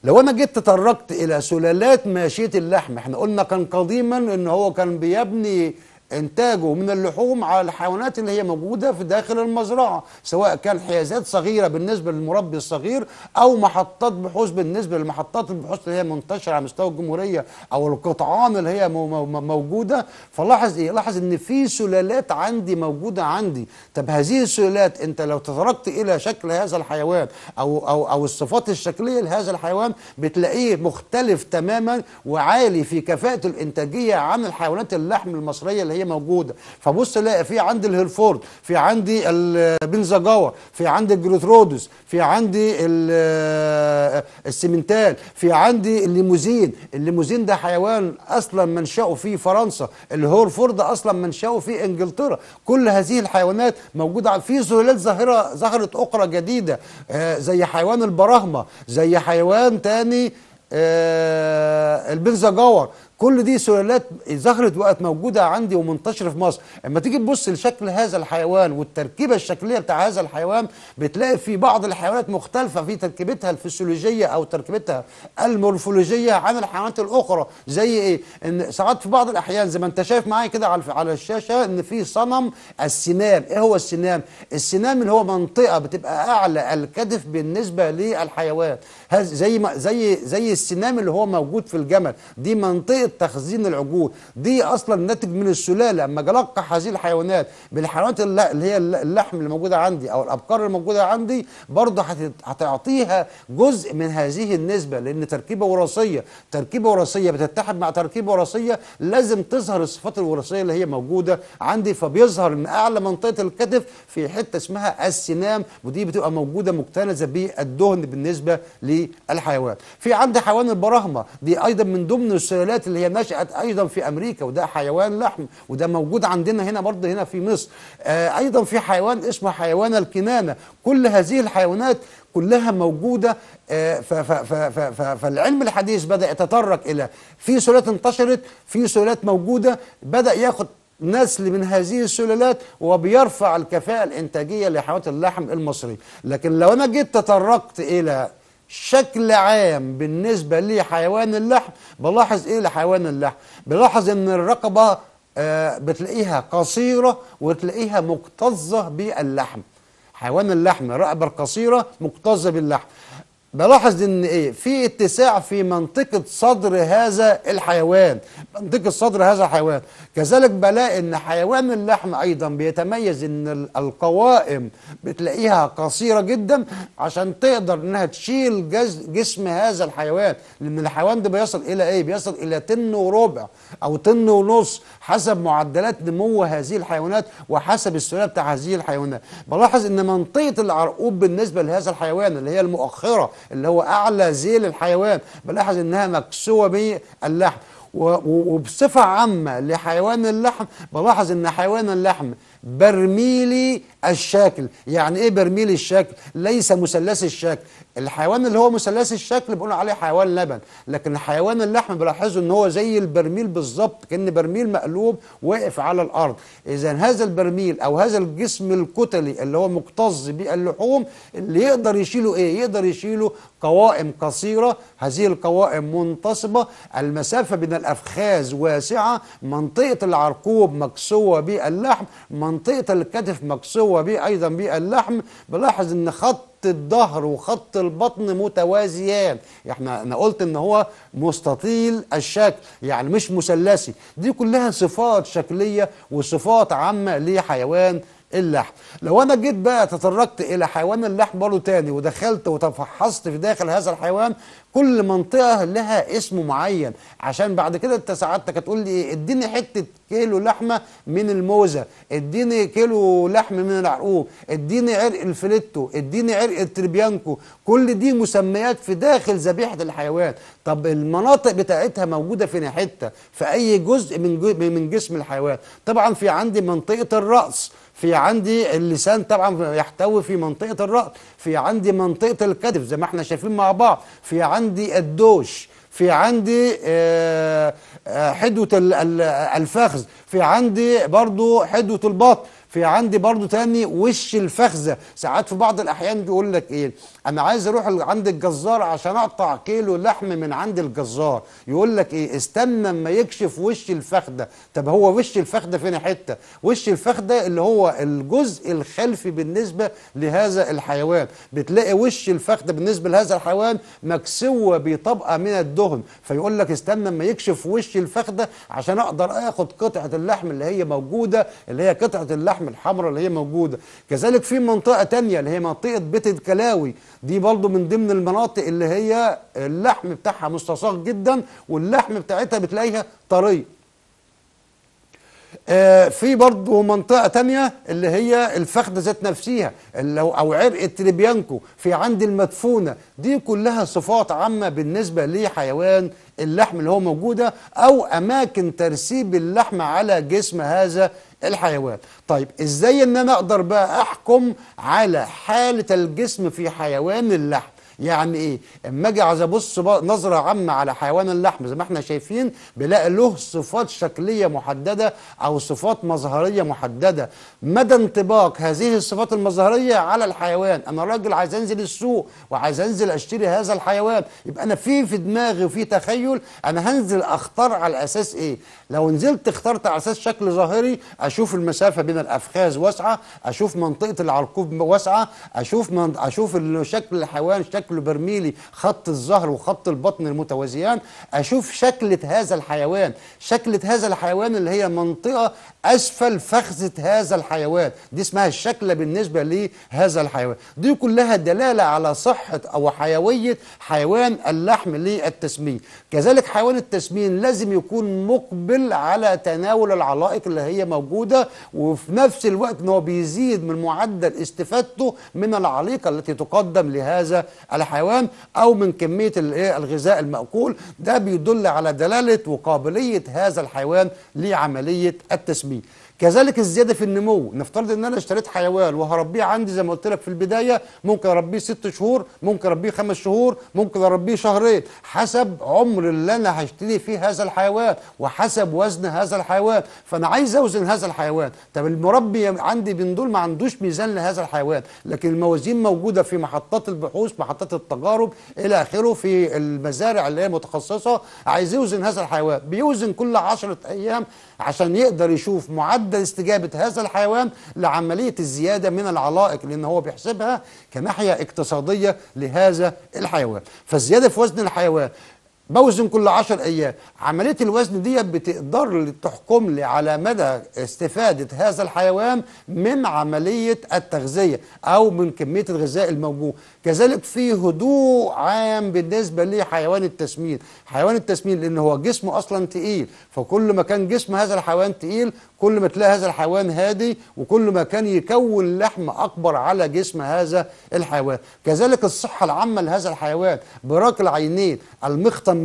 لو انا جيت تطرقت الى سلالات ماشيه اللحم احنا قلنا كان قديما ان هو كان بيبني انتاجه من اللحوم على الحيوانات اللي هي موجوده في داخل المزرعه سواء كان حيازات صغيره بالنسبه للمربي الصغير او محطات بحوث بالنسبه للمحطات البحوث اللي هي منتشره على مستوى الجمهوريه او القطعان اللي هي موجوده فلاحظ ايه لاحظ ان في سلالات عندي موجوده عندي طب هذه السلالات انت لو تطرقت الى شكل هذا الحيوان او او او الصفات الشكليه لهذا الحيوان بتلاقيه مختلف تماما وعالي في كفاءه الانتاجيه عن الحيوانات اللحم المصريه اللي هي موجوده فبص الاقي في عندي الهيلفورد في عندي البنزاجاوا في عندي الجروثرودوس في عندي السيمنتال في عندي الليموزين الليموزين ده حيوان اصلا منشاه في فرنسا الهورفورد اصلا منشاه في انجلترا كل هذه الحيوانات موجوده في ذلال ظاهره ظهرت اخرى جديده آه، زي حيوان البراهمه زي حيوان تاني آه، البنزاجور كل دي سلالات ظهرت وقت موجودة عندي ومنتشرة في مصر اما تيجي تبص لشكل هذا الحيوان والتركيبة الشكلية بتاع هذا الحيوان بتلاقي في بعض الحيوانات مختلفة في تركيبتها الفسيولوجية أو تركيبتها المورفولوجية عن الحيوانات الأخرى زي إيه؟ إن ساعات في بعض الأحيان زي ما أنت شايف معايا كده على على الشاشة إن في صنم السنام إيه هو السنام؟ السنام اللي هو منطقة بتبقى أعلى الكتف بالنسبة للحيوان زي ما زي زي السنام اللي هو موجود في الجمل دي منطقة عمليه تخزين العجول دي اصلا ناتج من السلاله اما جلقح هذه الحيوانات بالحيوانات اللي هي اللحم اللي موجوده عندي او الابقار اللي موجوده عندي برضه هتعطيها جزء من هذه النسبه لان تركيبه وراثيه تركيبه وراثيه بتتحد مع تركيبه وراثيه لازم تظهر الصفات الوراثيه اللي هي موجوده عندي فبيظهر من اعلى منطقه الكتف في حته اسمها السنام ودي بتبقى موجوده مكتنزه بالدهن بالنسبه للحيوان في عندي حيوان البراهمه دي ايضا من ضمن السلالات اللي هي نشأت أيضا في أمريكا وده حيوان لحم وده موجود عندنا هنا برضه هنا في مصر آه أيضا في حيوان اسمه حيوان الكنانة كل هذه الحيوانات كلها موجودة آه، فالعلم الحديث بدأ يتطرق إلى في سلالات انتشرت في سلالات موجودة بدأ ياخد نسل من هذه السلالات وبيرفع الكفاءة الإنتاجية لحيوانات اللحم المصري لكن لو أنا جيت تطرقت إلى شكل عام بالنسبة لحيوان اللحم بلاحظ ايه لحيوان اللحم بلاحظ ان الرقبة آه، بتلاقيها قصيرة وتلاقيها مكتظة باللحم حيوان اللحم رقبة قصيرة مكتظة باللحم بلاحظ ان ايه في اتساع في منطقه صدر هذا الحيوان منطقه صدر هذا الحيوان كذلك بلاقي ان حيوان اللحم ايضا بيتميز ان القوائم بتلاقيها قصيره جدا عشان تقدر انها تشيل جسم هذا الحيوان لان الحيوان ده بيصل الى ايه بيصل الى طن وربع او طن ونص حسب معدلات نمو هذه الحيوانات وحسب السلاله بتاع هذه الحيوانات بلاحظ ان منطقه العرقوب بالنسبه لهذا الحيوان اللي هي المؤخره اللي هو اعلى ذيل الحيوان بلاحظ انها مكسوه باللحم وبصفه عامه لحيوان اللحم بلاحظ ان حيوان اللحم برميلي الشكل يعني ايه برميل الشكل ليس مثلث الشكل الحيوان اللي هو مثلث الشكل بنقول عليه حيوان لبن لكن حيوان اللحم بلاحظه ان هو زي البرميل بالظبط كان برميل مقلوب واقف على الارض اذا هذا البرميل او هذا الجسم الكتلي اللي هو مكتظ باللحوم اللي يقدر يشيله ايه يقدر يشيله قوائم قصيره هذه القوائم منتصبه المسافه بين الافخاذ واسعه منطقه العرقوب مكسوه باللحم منطقه الكتف مكسوه وهو بيه أيضا باللحم بلاحظ أن خط الظهر وخط البطن متوازيان احنا انا قلت ان هو مستطيل الشكل يعني مش مثلثي دي كلها صفات شكليه وصفات عامه لحيوان اللحم لو انا جيت بقى تطرقت الى حيوان اللحم برضه تاني ودخلت وتفحصت في داخل هذا الحيوان كل منطقه لها اسم معين عشان بعد كده انت سعادتك هتقول لي ايه اديني حته كيلو لحمه من الموزه اديني كيلو لحم من العقوق اديني عرق الفليتو اديني عرق التريبيانكو كل دي مسميات في داخل ذبيحه الحيوان طب المناطق بتاعتها موجوده فين حته في اي جزء من من جسم الحيوان طبعا في عندي منطقه الراس في عندي اللسان طبعا يحتوي في منطقه الراس في عندي منطقه الكتف زي ما احنا شايفين مع بعض في عندي الدوش في عندي آه، آه، حدوة الفخذ في عندي برضو حدوة البطن في عندي برضو تاني وش الفخذة ساعات في بعض الأحيان بيقول لك إيه انا عايز اروح عند الجزار عشان اقطع كيلو لحم من عند الجزار يقول لك ايه استنى اما يكشف وش الفخده طب هو وش الفخده فين حته وش الفخده اللي هو الجزء الخلفي بالنسبه لهذا الحيوان بتلاقي وش الفخده بالنسبه لهذا الحيوان مكسوه بطبقه من الدهن فيقول لك استنى اما يكشف وش الفخده عشان اقدر اخد قطعه اللحم اللي هي موجوده اللي هي قطعه اللحم الحمراء اللي هي موجوده كذلك في منطقه تانية اللي هي منطقه بيت الكلاوي دي برضو من ضمن المناطق اللي هي اللحم بتاعها مستصاغ جدا واللحم بتاعتها بتلاقيها طري آه في برضه منطقة تانية اللي هي الفخدة ذات نفسها اللي أو عرق التريبيانكو في عند المدفونة دي كلها صفات عامة بالنسبة لحيوان اللحم اللي هو موجودة أو أماكن ترسيب اللحم على جسم هذا الحيوان طيب إزاي أن أنا أقدر بقى أحكم على حالة الجسم في حيوان اللحم يعني ايه اما اجي عايز ابص نظره عامه على حيوان اللحم زي ما احنا شايفين بلاقي له صفات شكليه محدده او صفات مظهريه محدده مدى انطباق هذه الصفات المظهريه على الحيوان انا راجل عايز انزل السوق وعايز انزل اشتري هذا الحيوان يبقى انا في في دماغي وفي تخيل انا هنزل اختار على اساس ايه لو نزلت اخترت على اساس شكل ظاهري اشوف المسافه بين الافخاذ واسعه اشوف منطقه العرقوب واسعه اشوف من اشوف شكل الحيوان شكله برميلي خط الظهر وخط البطن المتوازيان اشوف شكله هذا الحيوان شكله هذا الحيوان اللي هي منطقه اسفل فخذه هذا الحيوان الحيوان دي اسمها الشكلة بالنسبة لهذا الحيوان دي كلها دلالة على صحة أو حيوية حيوان اللحم للتسمين كذلك حيوان التسمين لازم يكون مقبل على تناول العلائق اللي هي موجودة وفي نفس الوقت هو بيزيد من معدل استفادته من العليقة التي تقدم لهذا الحيوان أو من كمية إيه، الغذاء المأكول ده بيدل على دلالة وقابلية هذا الحيوان لعملية التسمين كذلك الزياده في النمو نفترض ان انا اشتريت حيوان وهربيه عندي زي ما قلت لك في البدايه ممكن اربيه ست شهور ممكن اربيه خمس شهور ممكن اربيه شهرين حسب عمر اللي انا هشتري فيه هذا الحيوان وحسب وزن هذا الحيوان فانا عايز اوزن هذا الحيوان طب المربي عندي من دول ما عندوش ميزان لهذا الحيوان لكن الموازين موجوده في محطات البحوث محطات التجارب الى اخره في المزارع اللي هي متخصصه عايز يوزن هذا الحيوان بيوزن كل 10 ايام عشان يقدر يشوف معدل استجابة هذا الحيوان لعملية الزيادة من العلائق لأن هو بيحسبها كناحية اقتصادية لهذا الحيوان فالزيادة في وزن الحيوان بوزن كل 10 ايام عمليه الوزن دي بتقدر تحكم لي على مدى استفاده هذا الحيوان من عمليه التغذيه او من كميه الغذاء الموجود كذلك في هدوء عام بالنسبه لحيوان التسمين حيوان التسمين لان هو جسمه اصلا تقيل فكل ما كان جسم هذا الحيوان تقيل كل ما تلاقي هذا الحيوان هادي وكل ما كان يكون لحم أكبر على جسم هذا الحيوان كذلك الصحة العامة لهذا الحيوان براك العينين المختم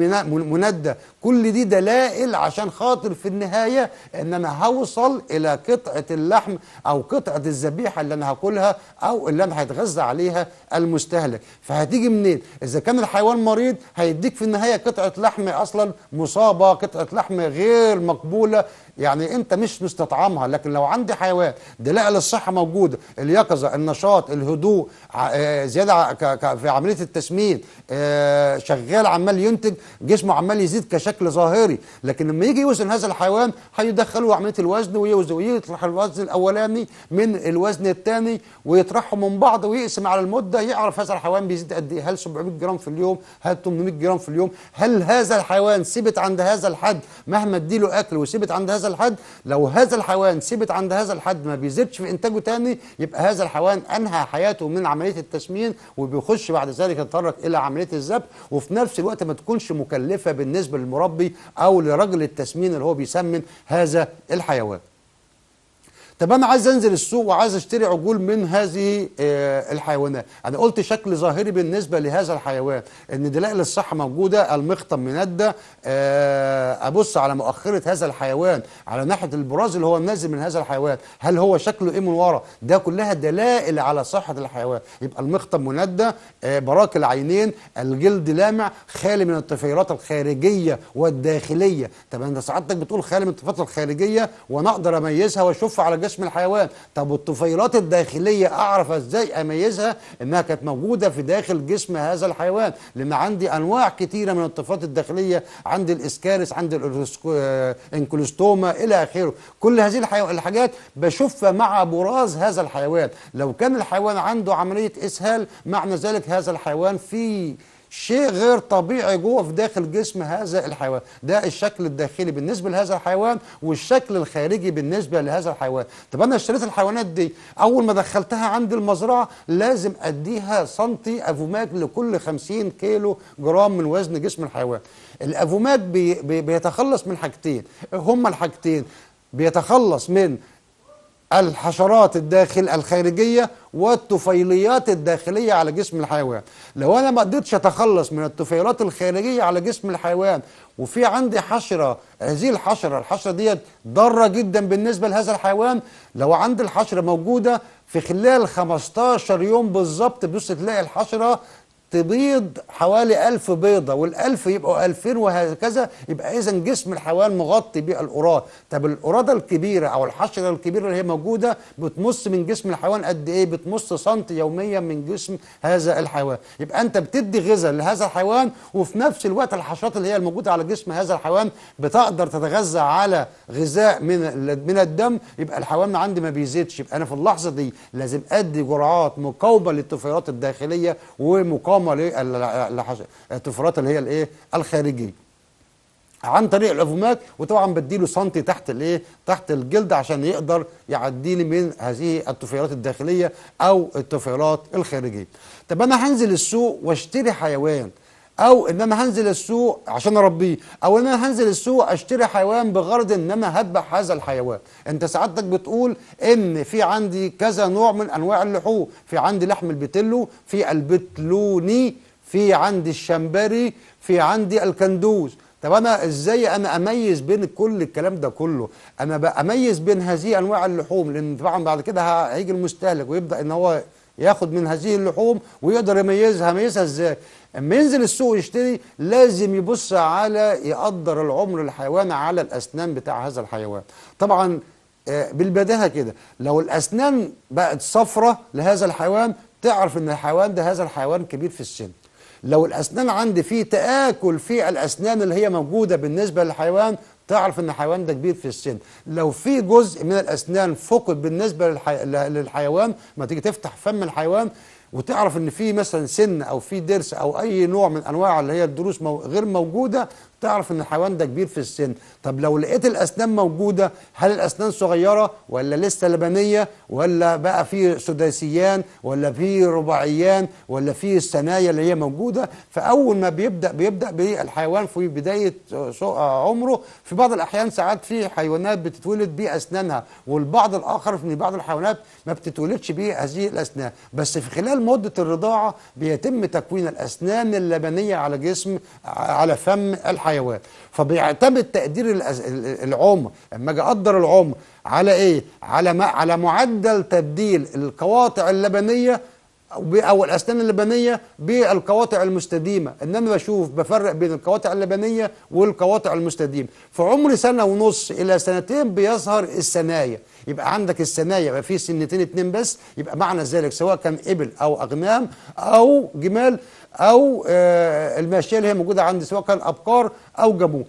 مندى كل دي دلائل عشان خاطر في النهاية ان انا هوصل الى قطعة اللحم او قطعة الذبيحة اللي انا هاكلها او اللي انا هيتغذى عليها المستهلك فهتيجي منين اذا كان الحيوان مريض هيديك في النهاية قطعة لحم اصلا مصابة قطعة لحم غير مقبولة يعني انت مش مش مستطعمها لكن لو عندي حيوان دلائل الصحه موجوده اليقظه النشاط الهدوء آه، زياده في عمليه التسمين آه، شغال عمال ينتج جسمه عمال يزيد كشكل ظاهري لكن لما يجي يوزن هذا الحيوان هيدخله عمليه الوزن ويوزن ويطرح الوزن الاولاني من الوزن الثاني ويطرحهم من بعض ويقسم على المده يعرف هذا الحيوان بيزيد قد ايه هل 700 جرام في اليوم هل 800 جرام في اليوم هل هذا الحيوان سبت عند هذا الحد مهما اديله اكل وسبت عند هذا الحد لو وهذا الحيوان سيبت عند هذا الحد ما بيزيدش في انتاجه تاني يبقى هذا الحيوان انهى حياته من عمليه التسمين وبيخش بعد ذلك يتطرق الى عمليه الذبح وفي نفس الوقت ما تكونش مكلفه بالنسبه للمربي او لرجل التسمين اللي هو بيسمن هذا الحيوان طب انا عايز انزل السوق وعايز اشتري عجول من هذه آه، الحيوانات انا قلت شكل ظاهري بالنسبه لهذا الحيوان ان دلائل الصحه موجوده المخطم منده آه، ابص على مؤخره هذا الحيوان على ناحيه البراز اللي هو نازل من هذا الحيوان هل هو شكله ايه من ورا ده كلها دلائل على صحه الحيوان يبقى المخطم منده آه، براك العينين الجلد لامع خالي من التفيرات الخارجيه والداخليه طب انت سعادتك بتقول خالي من التفيرات الخارجيه وانا اقدر اميزها واشوفها على جسم جسم الحيوان طب والطفيلات الداخليه اعرف ازاي اميزها انها كانت موجوده في داخل جسم هذا الحيوان لان عندي انواع كتيره من الطفيلات الداخليه عندي الاسكارس عند الانكلوستوما آه، الى اخره كل هذه الحاجات بشوفها مع براز هذا الحيوان لو كان الحيوان عنده عمليه اسهال معنى ذلك هذا الحيوان في شيء غير طبيعي جوه في داخل جسم هذا الحيوان ده الشكل الداخلي بالنسبه لهذا الحيوان والشكل الخارجي بالنسبه لهذا الحيوان طب انا اشتريت الحيوانات دي اول ما دخلتها عند المزرعه لازم اديها سنتي أفوماك لكل 50 كيلو جرام من وزن جسم الحيوان الأفوماك بي بي بيتخلص من حاجتين هما الحاجتين بيتخلص من الحشرات الداخل الخارجية والطفيليات الداخلية على جسم الحيوان لو أنا ما قدرتش أتخلص من الطفيلات الخارجية على جسم الحيوان وفي عندي حشرة هذه الحشرة الحشرة ديت ضارة جدا بالنسبة لهذا الحيوان لو عندي الحشرة موجودة في خلال 15 يوم بالظبط بص تلاقي الحشرة تبيض حوالي ألف بيضة والألف يبقوا ألفين وهكذا يبقى إذا جسم الحيوان مغطي بالقراة طب القرادة الكبيرة أو الحشرة الكبيرة اللي هي موجودة بتمص من جسم الحيوان قد إيه بتمص سنتي يوميا من جسم هذا الحيوان يبقى أنت بتدي غذاء لهذا الحيوان وفي نفس الوقت الحشرات اللي هي الموجودة على جسم هذا الحيوان بتقدر تتغذى على غذاء من من الدم يبقى الحيوان عندي ما بيزيدش يبقى أنا في اللحظة دي لازم أدي جرعات مقاومة للتفاعلات الداخلية ومقاومة الطعامه التفرات اللي هي الايه الخارجيه عن طريق العفومات وطبعا بديله سنتي تحت الايه تحت الجلد عشان يقدر يعديني من هذه التفيرات الداخليه او التفيرات الخارجيه طب انا هنزل السوق واشتري حيوان او ان انا هنزل السوق عشان اربيه او ان انا هنزل السوق اشتري حيوان بغرض ان انا هذبح هذا الحيوان انت سعادتك بتقول ان في عندي كذا نوع من انواع اللحوم في عندي لحم البتلو في البتلوني في عندي الشمبري في عندي الكندوز طب انا ازاي انا اميز بين كل الكلام ده كله انا باميز بين هذه انواع اللحوم لان طبعا بعد كده هيجي المستهلك ويبدا ان هو ياخد من هذه اللحوم ويقدر يميزها يميزها ازاي اما ينزل السوق يشتري لازم يبص على يقدر العمر الحيوان على الاسنان بتاع هذا الحيوان طبعا آه، بالبداهه كده لو الاسنان بقت صفرة لهذا الحيوان تعرف ان الحيوان ده هذا الحيوان كبير في السن لو الاسنان عندي فيه تاكل في الاسنان اللي هي موجوده بالنسبه للحيوان تعرف ان الحيوان ده كبير في السن لو في جزء من الاسنان فقد بالنسبه للحي... للحيوان ما تيجي تفتح فم الحيوان وتعرف ان في مثلا سن او في درس او اي نوع من انواع اللي هي الدروس غير موجوده تعرف ان الحيوان ده كبير في السن طب لو لقيت الاسنان موجوده هل الاسنان صغيره ولا لسه لبنيه ولا بقى في سداسيان ولا في رباعيان ولا في السنايا اللي هي موجوده فاول ما بيبدا بيبدا بالحيوان في بدايه عمره في بعض الاحيان ساعات في حيوانات بتتولد باسنانها والبعض الاخر في بعض الحيوانات ما بتتولدش بهذه الاسنان بس في خلال مده الرضاعه بيتم تكوين الاسنان اللبنيه على جسم على فم الحيوان الحيوان فبيعتمد تقدير العمر لما اجي اقدر العمر على ايه على ما على معدل تبديل القواطع اللبنيه او الاسنان اللبنيه بالقواطع المستديمه ان انا بشوف بفرق بين القواطع اللبنيه والقواطع المستديمه في عمر سنه ونص الى سنتين بيظهر السنايا يبقى عندك السنايا يبقى في سنتين اتنين بس يبقى معنى ذلك سواء كان ابل او اغنام او جمال او آه، الماشيه اللي هي موجوده عند سواء كان ابقار او جابوه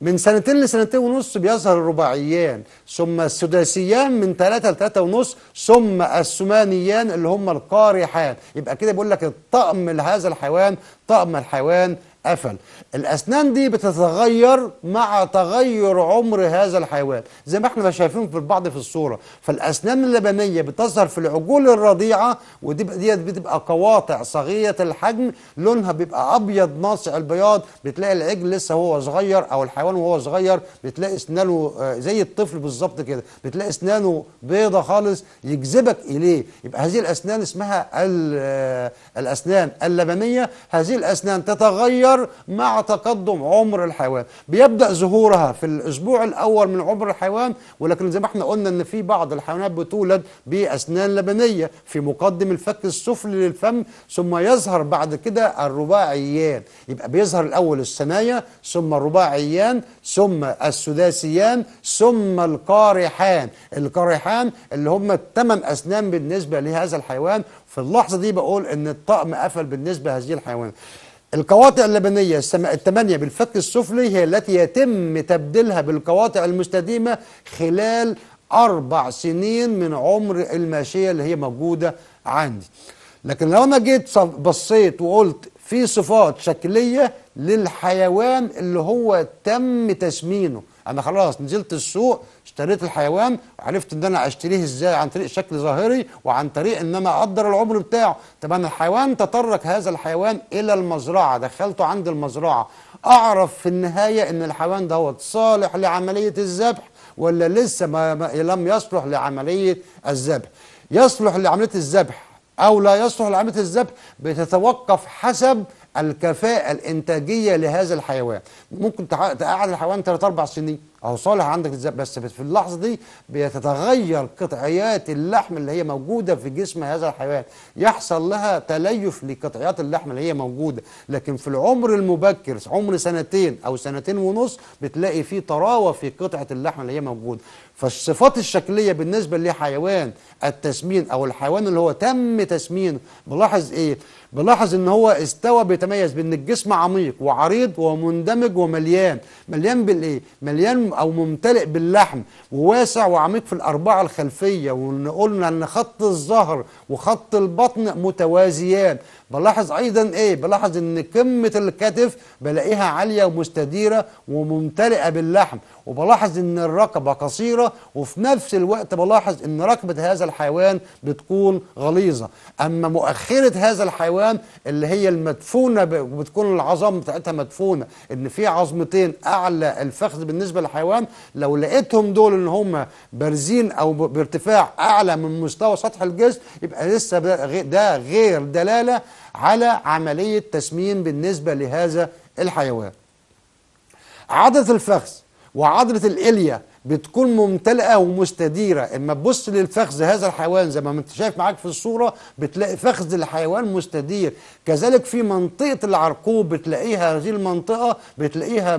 من سنتين لسنتين ونص بيظهر الرباعيان ثم السداسيان من ثلاثة لثلاثة ونص ثم الثمانيان اللي هم القارحان يبقى كده بيقول لك الطقم لهذا الحيوان طقم الحيوان قفل الاسنان دي بتتغير مع تغير عمر هذا الحيوان زي ما احنا شايفين في البعض في الصوره فالاسنان اللبنيه بتظهر في العجول الرضيعه ودي ديت بتبقى قواطع صغيره الحجم لونها بيبقى ابيض ناصع البياض بتلاقي العجل لسه وهو صغير او الحيوان وهو صغير بتلاقي اسنانه آه، زي الطفل بالظبط كده بتلاقي اسنانه بيضه خالص يجذبك اليه يبقى هذه الاسنان اسمها آه، الاسنان اللبنيه هذه الاسنان تتغير بتتغير مع تقدم عمر الحيوان بيبدا ظهورها في الاسبوع الاول من عمر الحيوان ولكن زي ما احنا قلنا ان في بعض الحيوانات بتولد باسنان لبنيه في مقدم الفك السفلي للفم ثم يظهر بعد كده الرباعيان يبقى بيظهر الاول الثنايا ثم الرباعيان ثم السداسيان ثم القارحان القارحان اللي هم الثمان اسنان بالنسبه لهذا الحيوان في اللحظه دي بقول ان الطقم قفل بالنسبه لهذه الحيوانات القواطع اللبنية الثمانية بالفك السفلي هي التي يتم تبديلها بالقواطع المستديمة خلال أربع سنين من عمر الماشية اللي هي موجودة عندي لكن لو أنا جيت بصيت وقلت في صفات شكلية للحيوان اللي هو تم تسمينه انا خلاص نزلت السوق اشتريت الحيوان عرفت ان انا اشتريه ازاي عن طريق شكل ظاهري وعن طريق ان انا اقدر العمر بتاعه طب انا الحيوان تطرق هذا الحيوان الى المزرعه دخلته عند المزرعه اعرف في النهايه ان الحيوان دوت صالح لعمليه الذبح ولا لسه ما لم يصلح لعمليه الذبح يصلح لعمليه الذبح او لا يصلح لعمليه الذبح بتتوقف حسب الكفاءة الإنتاجية لهذا الحيوان ممكن تقعد الحيوان ثلاث أربع سنين أو صالح عندك بس في اللحظة دي بتتغير قطعيات اللحم اللي هي موجودة في جسم هذا الحيوان يحصل لها تليف لقطعيات اللحم اللي هي موجودة لكن في العمر المبكر عمر سنتين أو سنتين ونص بتلاقي فيه طراوة في قطعة اللحم اللي هي موجودة فالصفات الشكليه بالنسبه لحيوان التسمين او الحيوان اللي هو تم تسمينه بلاحظ ايه بلاحظ ان هو استوى بيتميز بان الجسم عميق وعريض ومندمج ومليان مليان بالايه مليان او ممتلئ باللحم وواسع وعميق في الاربعه الخلفيه وقلنا ان خط الظهر وخط البطن متوازيان بلاحظ ايضا ايه بلاحظ ان قمه الكتف بلاقيها عاليه ومستديره وممتلئه باللحم وبلاحظ ان الرقبه قصيره وفي نفس الوقت بلاحظ ان رقبه هذا الحيوان بتكون غليظه اما مؤخره هذا الحيوان اللي هي المدفونه بتكون العظام بتاعتها مدفونه ان في عظمتين اعلى الفخذ بالنسبه للحيوان لو لقيتهم دول ان هم بارزين او بارتفاع اعلى من مستوى سطح الجسم يبقى لسه ده غير دلاله على عملية تسمين بالنسبة لهذا الحيوان عضلة الفخذ وعضلة الإليا بتكون ممتلئة ومستديرة اما تبص للفخذ هذا الحيوان زي ما انت شايف معاك في الصورة بتلاقي فخذ الحيوان مستدير كذلك في منطقة العرقوب بتلاقيها هذه المنطقة بتلاقيها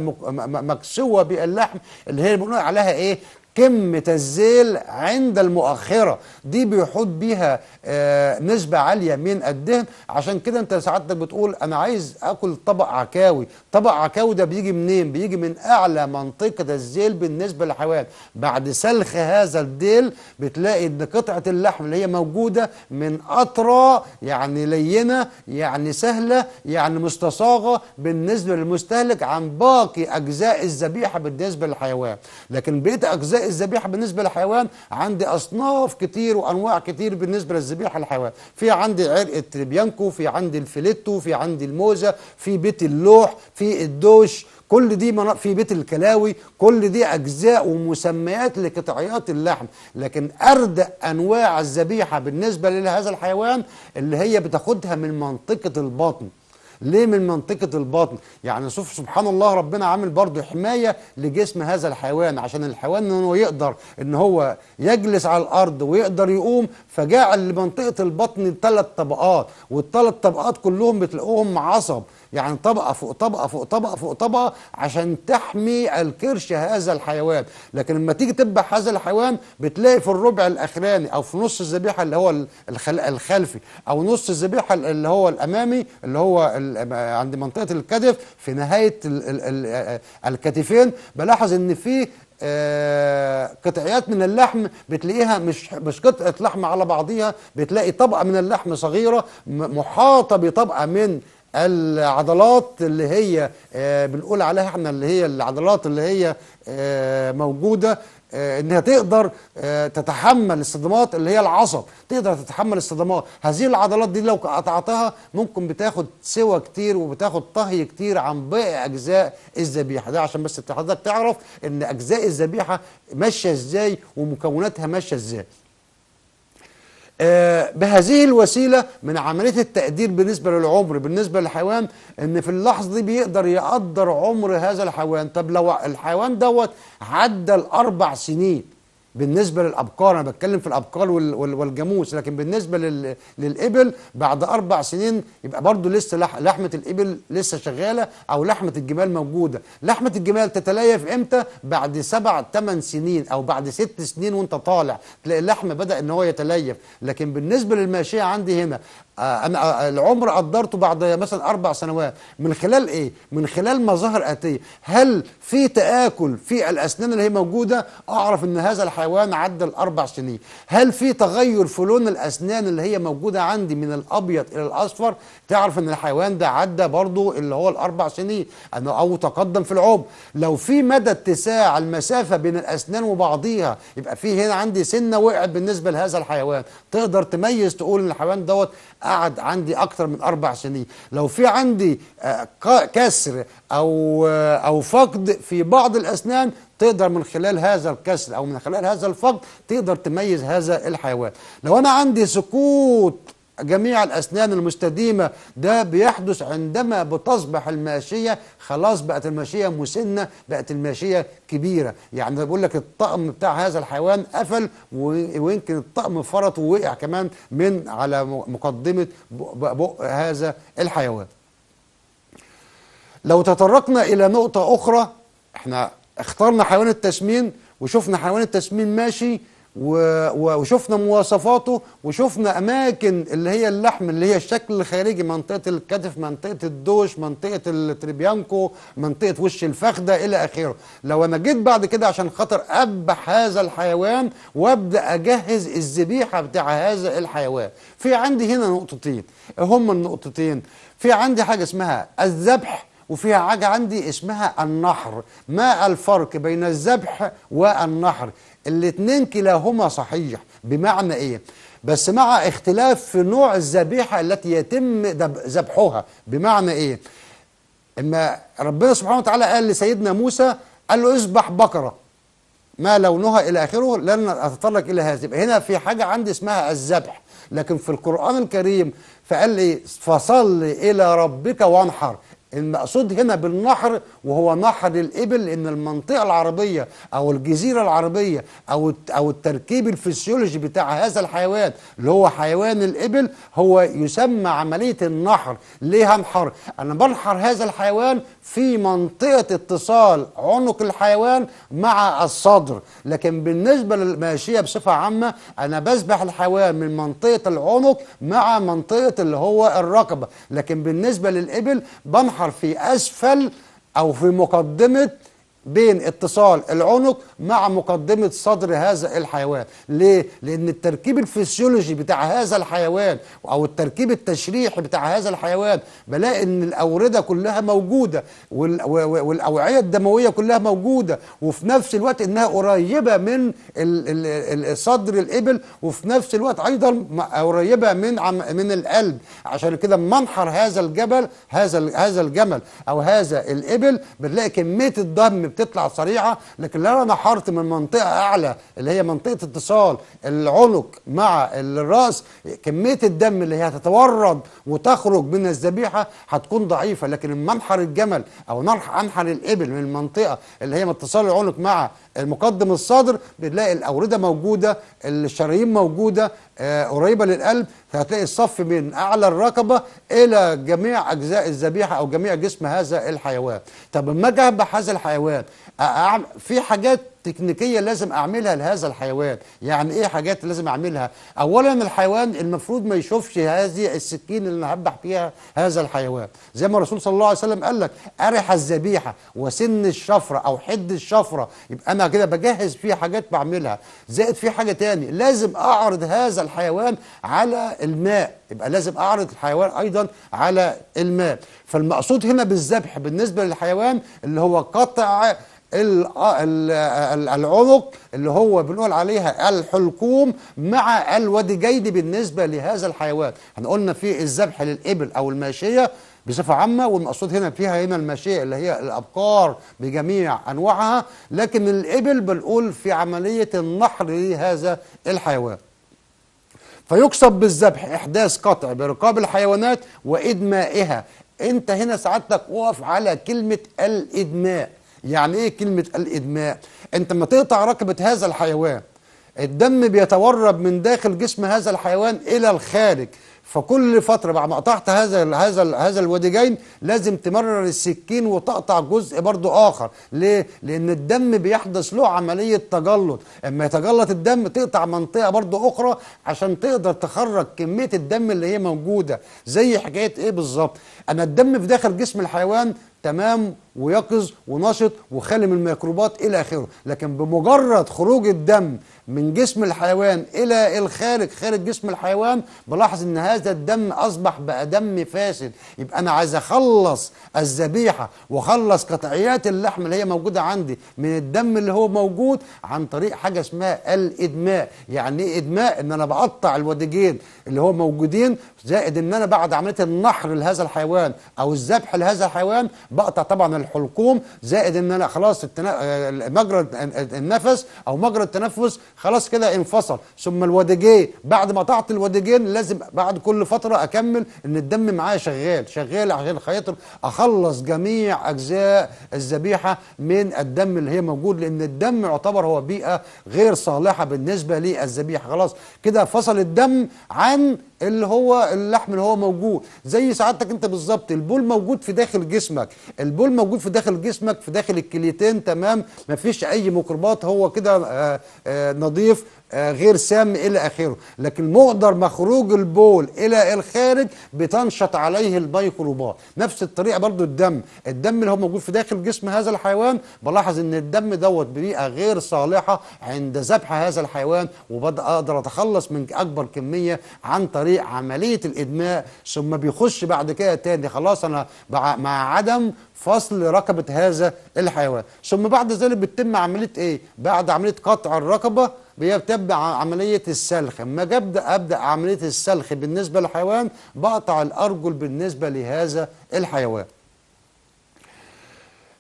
مكسوة باللحم اللي هي بنقول عليها ايه قمة الزيل عند المؤخرة دي بيحط بيها آه، نسبة عالية من الدهن عشان كده انت سعادتك بتقول انا عايز اكل طبق عكاوي طبق عكاوي ده بيجي منين بيجي من اعلى منطقة الزيل بالنسبة للحيوان بعد سلخ هذا الديل بتلاقي ان قطعة اللحم اللي هي موجودة من اطرى يعني لينة يعني سهلة يعني مستصاغة بالنسبة للمستهلك عن باقي اجزاء الذبيحة بالنسبة للحيوان لكن بقية اجزاء الذبيحه بالنسبه للحيوان عندي اصناف كتير وانواع كتير بالنسبه للذبيحه للحيوان في عندي عرق التريبيانكو في عندي الفيليتو في عندي الموزه في بيت اللوح في الدوش كل دي في بيت الكلاوي كل دي اجزاء ومسميات لقطعيات اللحم لكن اردأ انواع الذبيحه بالنسبه لهذا الحيوان اللي هي بتاخدها من منطقه البطن ليه من منطقة البطن يعني شوف سبحان الله ربنا عامل برضه حماية لجسم هذا الحيوان عشان الحيوان انه يقدر ان هو يجلس على الارض ويقدر يقوم فجعل لمنطقة البطن ثلاث طبقات والثلاث طبقات كلهم بتلاقوهم عصب يعني طبقة فوق طبقة فوق طبقة فوق طبقة عشان تحمي الكرش هذا الحيوان لكن لما تيجي تذبح هذا الحيوان بتلاقي في الربع الأخراني أو في نص الذبيحة اللي هو الخلفي أو نص الذبيحة اللي هو الأمامي اللي هو عند منطقة الكتف في نهاية آه، الكتفين بلاحظ إن في آه قطعيات من اللحم بتلاقيها مش مش قطعه لحم على بعضيها بتلاقي طبقه من اللحم صغيره محاطه بطبقه من العضلات اللي هي آه، بنقول عليها احنا اللي هي العضلات اللي هي آه، موجوده آه، انها تقدر تتحمل الصدمات اللي هي العصب تقدر تتحمل الصدمات هذه العضلات دي لو قطعتها ممكن بتاخد سوى كتير وبتاخد طهي كتير عن باقي اجزاء الذبيحه ده عشان بس حضرتك تعرف ان اجزاء الذبيحه ماشيه ازاي ومكوناتها ماشيه ازاي آه، بهذه الوسيلة من عملية التقدير بالنسبة للعمر بالنسبة للحيوان ان في اللحظة دي بيقدر يقدر عمر هذا الحيوان طب لو الحيوان دوت عدى الاربع سنين بالنسبه للابقار انا بتكلم في الابقار والجاموس لكن بالنسبه للابل بعد اربع سنين يبقى برضه لسه لحمه الابل لسه شغاله او لحمه الجمال موجوده لحمه الجمال تتليف امتى بعد سبع ثمان سنين او بعد ست سنين وانت طالع تلاقي اللحم بدا ان هو يتليف لكن بالنسبه للماشيه عندي هنا آه، انا آه، العمر قدرته بعد مثلا اربع سنوات من خلال ايه من خلال مظاهر اتيه هل في تاكل في الاسنان اللي هي موجوده اعرف ان هذا الحيوان عدى الاربع سنين هل في تغير في لون الاسنان اللي هي موجوده عندي من الابيض الى الاصفر تعرف ان الحيوان ده عدى برضو اللي هو الاربع سنين او تقدم في العمر لو في مدى اتساع المسافه بين الاسنان وبعضيها يبقى في هنا عندي سنه وقعت بالنسبه لهذا الحيوان تقدر تميز تقول ان الحيوان دوت قعد عندي اكتر من اربع سنين لو في عندي آه، كسر او آه، او فقد في بعض الاسنان تقدر من خلال هذا الكسر او من خلال هذا الفقد تقدر تميز هذا الحيوان لو انا عندي سكوت جميع الأسنان المستديمة ده بيحدث عندما بتصبح الماشية خلاص بقت الماشية مسنة بقت الماشية كبيرة يعني بقول لك الطقم بتاع هذا الحيوان قفل ويمكن الطقم فرط ووقع كمان من على مقدمة بق هذا الحيوان لو تطرقنا إلى نقطة أخرى احنا اخترنا حيوان التسمين وشفنا حيوان التسمين ماشي وشفنا مواصفاته وشفنا اماكن اللي هي اللحم اللي هي الشكل الخارجي منطقه الكتف منطقه الدوش منطقه التريبيانكو منطقه وش الفخده الى اخره لو انا جيت بعد كده عشان خاطر اذبح هذا الحيوان وابدا اجهز الذبيحه بتاع هذا الحيوان في عندي هنا نقطتين هم النقطتين في عندي حاجه اسمها الذبح وفيها حاجة عندي اسمها النحر ما الفرق بين الذبح والنحر الاثنين كلاهما صحيح بمعنى ايه بس مع اختلاف في نوع الذبيحة التي يتم ذبحها بمعنى ايه اما ربنا سبحانه وتعالى قال لسيدنا موسى قال له اذبح بقرة ما لونها الى اخره لن اتطرق الى هذه هنا في حاجة عندي اسمها الذبح لكن في القرآن الكريم فقال لي فصل إلى ربك وانحر المقصود هنا بالنحر وهو نحر الإبل إن المنطقة العربية أو الجزيرة العربية أو أو التركيب الفسيولوجي بتاع هذا الحيوان اللي هو حيوان الإبل هو يسمى عملية النحر ليه هنحر؟ أنا بنحر هذا الحيوان في منطقة اتصال عنق الحيوان مع الصدر لكن بالنسبة للماشية بصفة عامة أنا بسبح الحيوان من منطقة العنق مع منطقة اللي هو الرقبة لكن بالنسبة للإبل بنحر الاخر في اسفل او في مقدمه بين اتصال العنق مع مقدمة صدر هذا الحيوان ليه؟ لأن التركيب الفسيولوجي بتاع هذا الحيوان أو التركيب التشريحي بتاع هذا الحيوان بلاقي أن الأوردة كلها موجودة والأوعية الدموية كلها موجودة وفي نفس الوقت أنها قريبة من صدر الإبل وفي نفس الوقت أيضا قريبة من من القلب عشان كده منحر هذا الجبل هذا هذا الجمل أو هذا الإبل بنلاقي كمية الدم بتطلع سريعه لكن لو انا نحرت من منطقه اعلى اللي هي منطقه اتصال العنق مع الراس كميه الدم اللي هي هتتورد وتخرج من الذبيحه هتكون ضعيفه لكن المنحر الجمل او انحر الابل من المنطقه اللي هي من اتصال العنق مع المقدم الصدر بنلاقي الاورده موجوده الشرايين موجوده آه، قريبة للقلب فهتلاقي الصف من أعلى الرقبة إلى جميع أجزاء الذبيحة أو جميع جسم هذا الحيوان طب لما جه هذا الحيوان أعمل في حاجات تكنيكيه لازم اعملها لهذا الحيوان يعني ايه حاجات لازم اعملها اولا الحيوان المفروض ما يشوفش هذه السكين اللي هذبح فيها هذا الحيوان زي ما الرسول صلى الله عليه وسلم قال لك ارح الذبيحه وسن الشفره او حد الشفره يبقى انا كده بجهز فيه حاجات بعملها زائد في حاجه تاني لازم اعرض هذا الحيوان على الماء يبقى لازم اعرض الحيوان ايضا على الماء فالمقصود هنا بالذبح بالنسبة للحيوان اللي هو قطع العنق اللي هو بنقول عليها الحلقوم مع الودجين بالنسبة لهذا الحيوان احنا قلنا في الذبح للإبل أو الماشية بصفة عامة والمقصود هنا فيها هنا الماشية اللي هي الأبقار بجميع أنواعها لكن الإبل بنقول في عملية النحر لهذا الحيوان فيقصد بالذبح إحداث قطع برقاب الحيوانات وإدمائها انت هنا سعادتك وقف على كلمه الادماء يعني ايه كلمه الادماء انت ما تقطع رقبه هذا الحيوان الدم بيتورب من داخل جسم هذا الحيوان الى الخارج فكل فتره بعد ما قطعت هذا ال هذا ال هذا الوديجين لازم تمرر السكين وتقطع جزء برضه اخر ليه لان الدم بيحدث له عمليه تجلط اما يتجلط الدم تقطع منطقه برضه اخرى عشان تقدر تخرج كميه الدم اللي هي موجوده زي حكايه ايه بالظبط انا الدم في داخل جسم الحيوان تمام ويقظ ونشط وخالي من الميكروبات الى اخره لكن بمجرد خروج الدم من جسم الحيوان إلى الخارج خارج جسم الحيوان بلاحظ إن هذا الدم أصبح بقى دم فاسد يبقى أنا عايز أخلص الذبيحة وأخلص قطعيات اللحم اللي هي موجودة عندي من الدم اللي هو موجود عن طريق حاجة اسمها الإدماء يعني إيه إدماء إن أنا بقطع الوديجين اللي هو موجودين زائد ان انا بعد عمليه النحر لهذا الحيوان او الذبح لهذا الحيوان بقطع طبعا الحلقوم زائد ان انا خلاص التنا... مجرى النفس او مجرى التنفس خلاص كده انفصل ثم الودجيه بعد ما قطعت الودجين لازم بعد كل فتره اكمل ان الدم معايا شغال شغال عشان خاطر اخلص جميع اجزاء الذبيحه من الدم اللي هي موجود لان الدم يعتبر هو بيئه غير صالحه بالنسبه للذبيحه خلاص كده فصل الدم عن اللي هو اللحم اللي هو موجود زي سعادتك انت بالظبط البول موجود في داخل جسمك البول موجود في داخل جسمك في داخل الكليتين تمام مفيش اي ميكروبات هو كده آه، آه، نظيف غير سام إلى آخره لكن مقدر مخروج البول إلى الخارج بتنشط عليه الميكروبات نفس الطريقة برضو الدم الدم اللي هو موجود في داخل جسم هذا الحيوان بلاحظ ان الدم دوت بيئه غير صالحة عند ذبح هذا الحيوان وبدأ أقدر أتخلص من أكبر كمية عن طريق عملية الإدماء ثم بيخش بعد كده تاني خلاص أنا مع عدم فصل رقبه هذا الحيوان ثم بعد ذلك بتتم عمليه ايه بعد عمليه قطع الرقبه بتبدا عمليه السلخ اما ابدا ابدا عمليه السلخ بالنسبه للحيوان بقطع الارجل بالنسبه لهذا الحيوان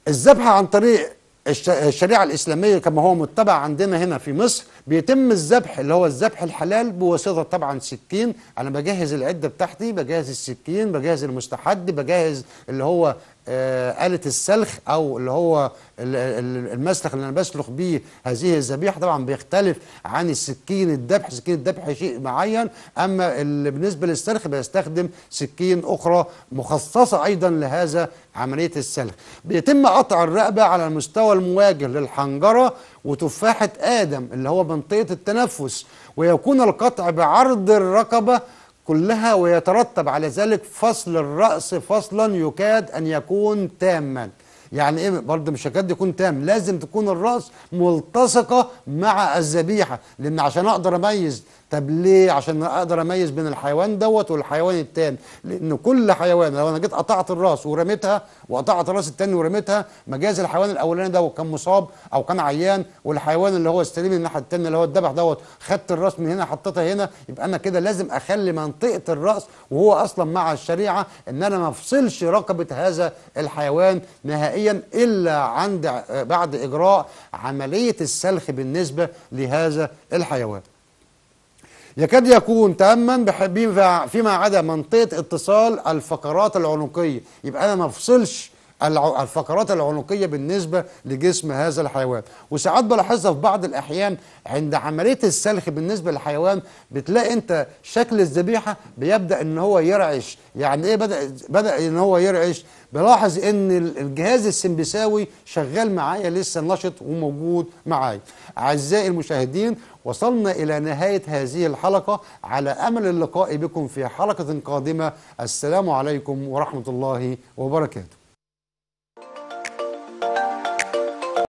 الذبح عن طريق الشريعة الإسلامية كما هو متبع عندنا هنا في مصر بيتم الذبح اللي هو الذبح الحلال بواسطة طبعا سكين أنا بجهز العدة بتاعتي بجهز السكين بجهز المستحد بجهز اللي هو آه، آلة السلخ أو اللي هو المسلخ اللي أنا بسلخ بيه هذه الذبيحة طبعا بيختلف عن السكين الذبح سكين الذبح شيء معين أما اللي بالنسبة للسلخ بيستخدم سكين أخرى مخصصة أيضا لهذا عملية السلخ بيتم قطع الرقبة على المستوى المواجه للحنجرة وتفاحة آدم اللي هو منطقة التنفس ويكون القطع بعرض الرقبة كلها ويترتب على ذلك فصل الرأس فصلا يكاد أن يكون تاما يعني ايه برضه مش يكاد يكون تام لازم تكون الرأس ملتصقة مع الذبيحة لأن عشان أقدر أميز طب ليه عشان اقدر اميز بين الحيوان دوت والحيوان التاني لان كل حيوان لو انا جيت قطعت الراس ورميتها وقطعت الراس التاني ورميتها مجاز الحيوان الاولاني دوت كان مصاب او كان عيان والحيوان اللي هو استلم الناحيه التانيه اللي هو الدبح دوت خدت الراس من هنا حطيتها هنا يبقى انا كده لازم اخلي منطقه الراس وهو اصلا مع الشريعه ان انا ما افصلش رقبه هذا الحيوان نهائيا الا عند آه، بعد اجراء عمليه السلخ بالنسبه لهذا الحيوان يكاد يكون تأمن فيما عدا منطقة اتصال الفقرات العنقية يبقى أنا ما أفصلش الفقرات العنقية بالنسبة لجسم هذا الحيوان وساعات بلاحظها في بعض الأحيان عند عملية السلخ بالنسبة للحيوان بتلاقي أنت شكل الذبيحة بيبدأ أن هو يرعش يعني إيه بدأ, بدأ أن هو يرعش بلاحظ أن الجهاز السمبساوي شغال معايا لسه نشط وموجود معايا أعزائي المشاهدين وصلنا إلى نهاية هذه الحلقة على أمل اللقاء بكم في حلقة قادمة السلام عليكم ورحمة الله وبركاته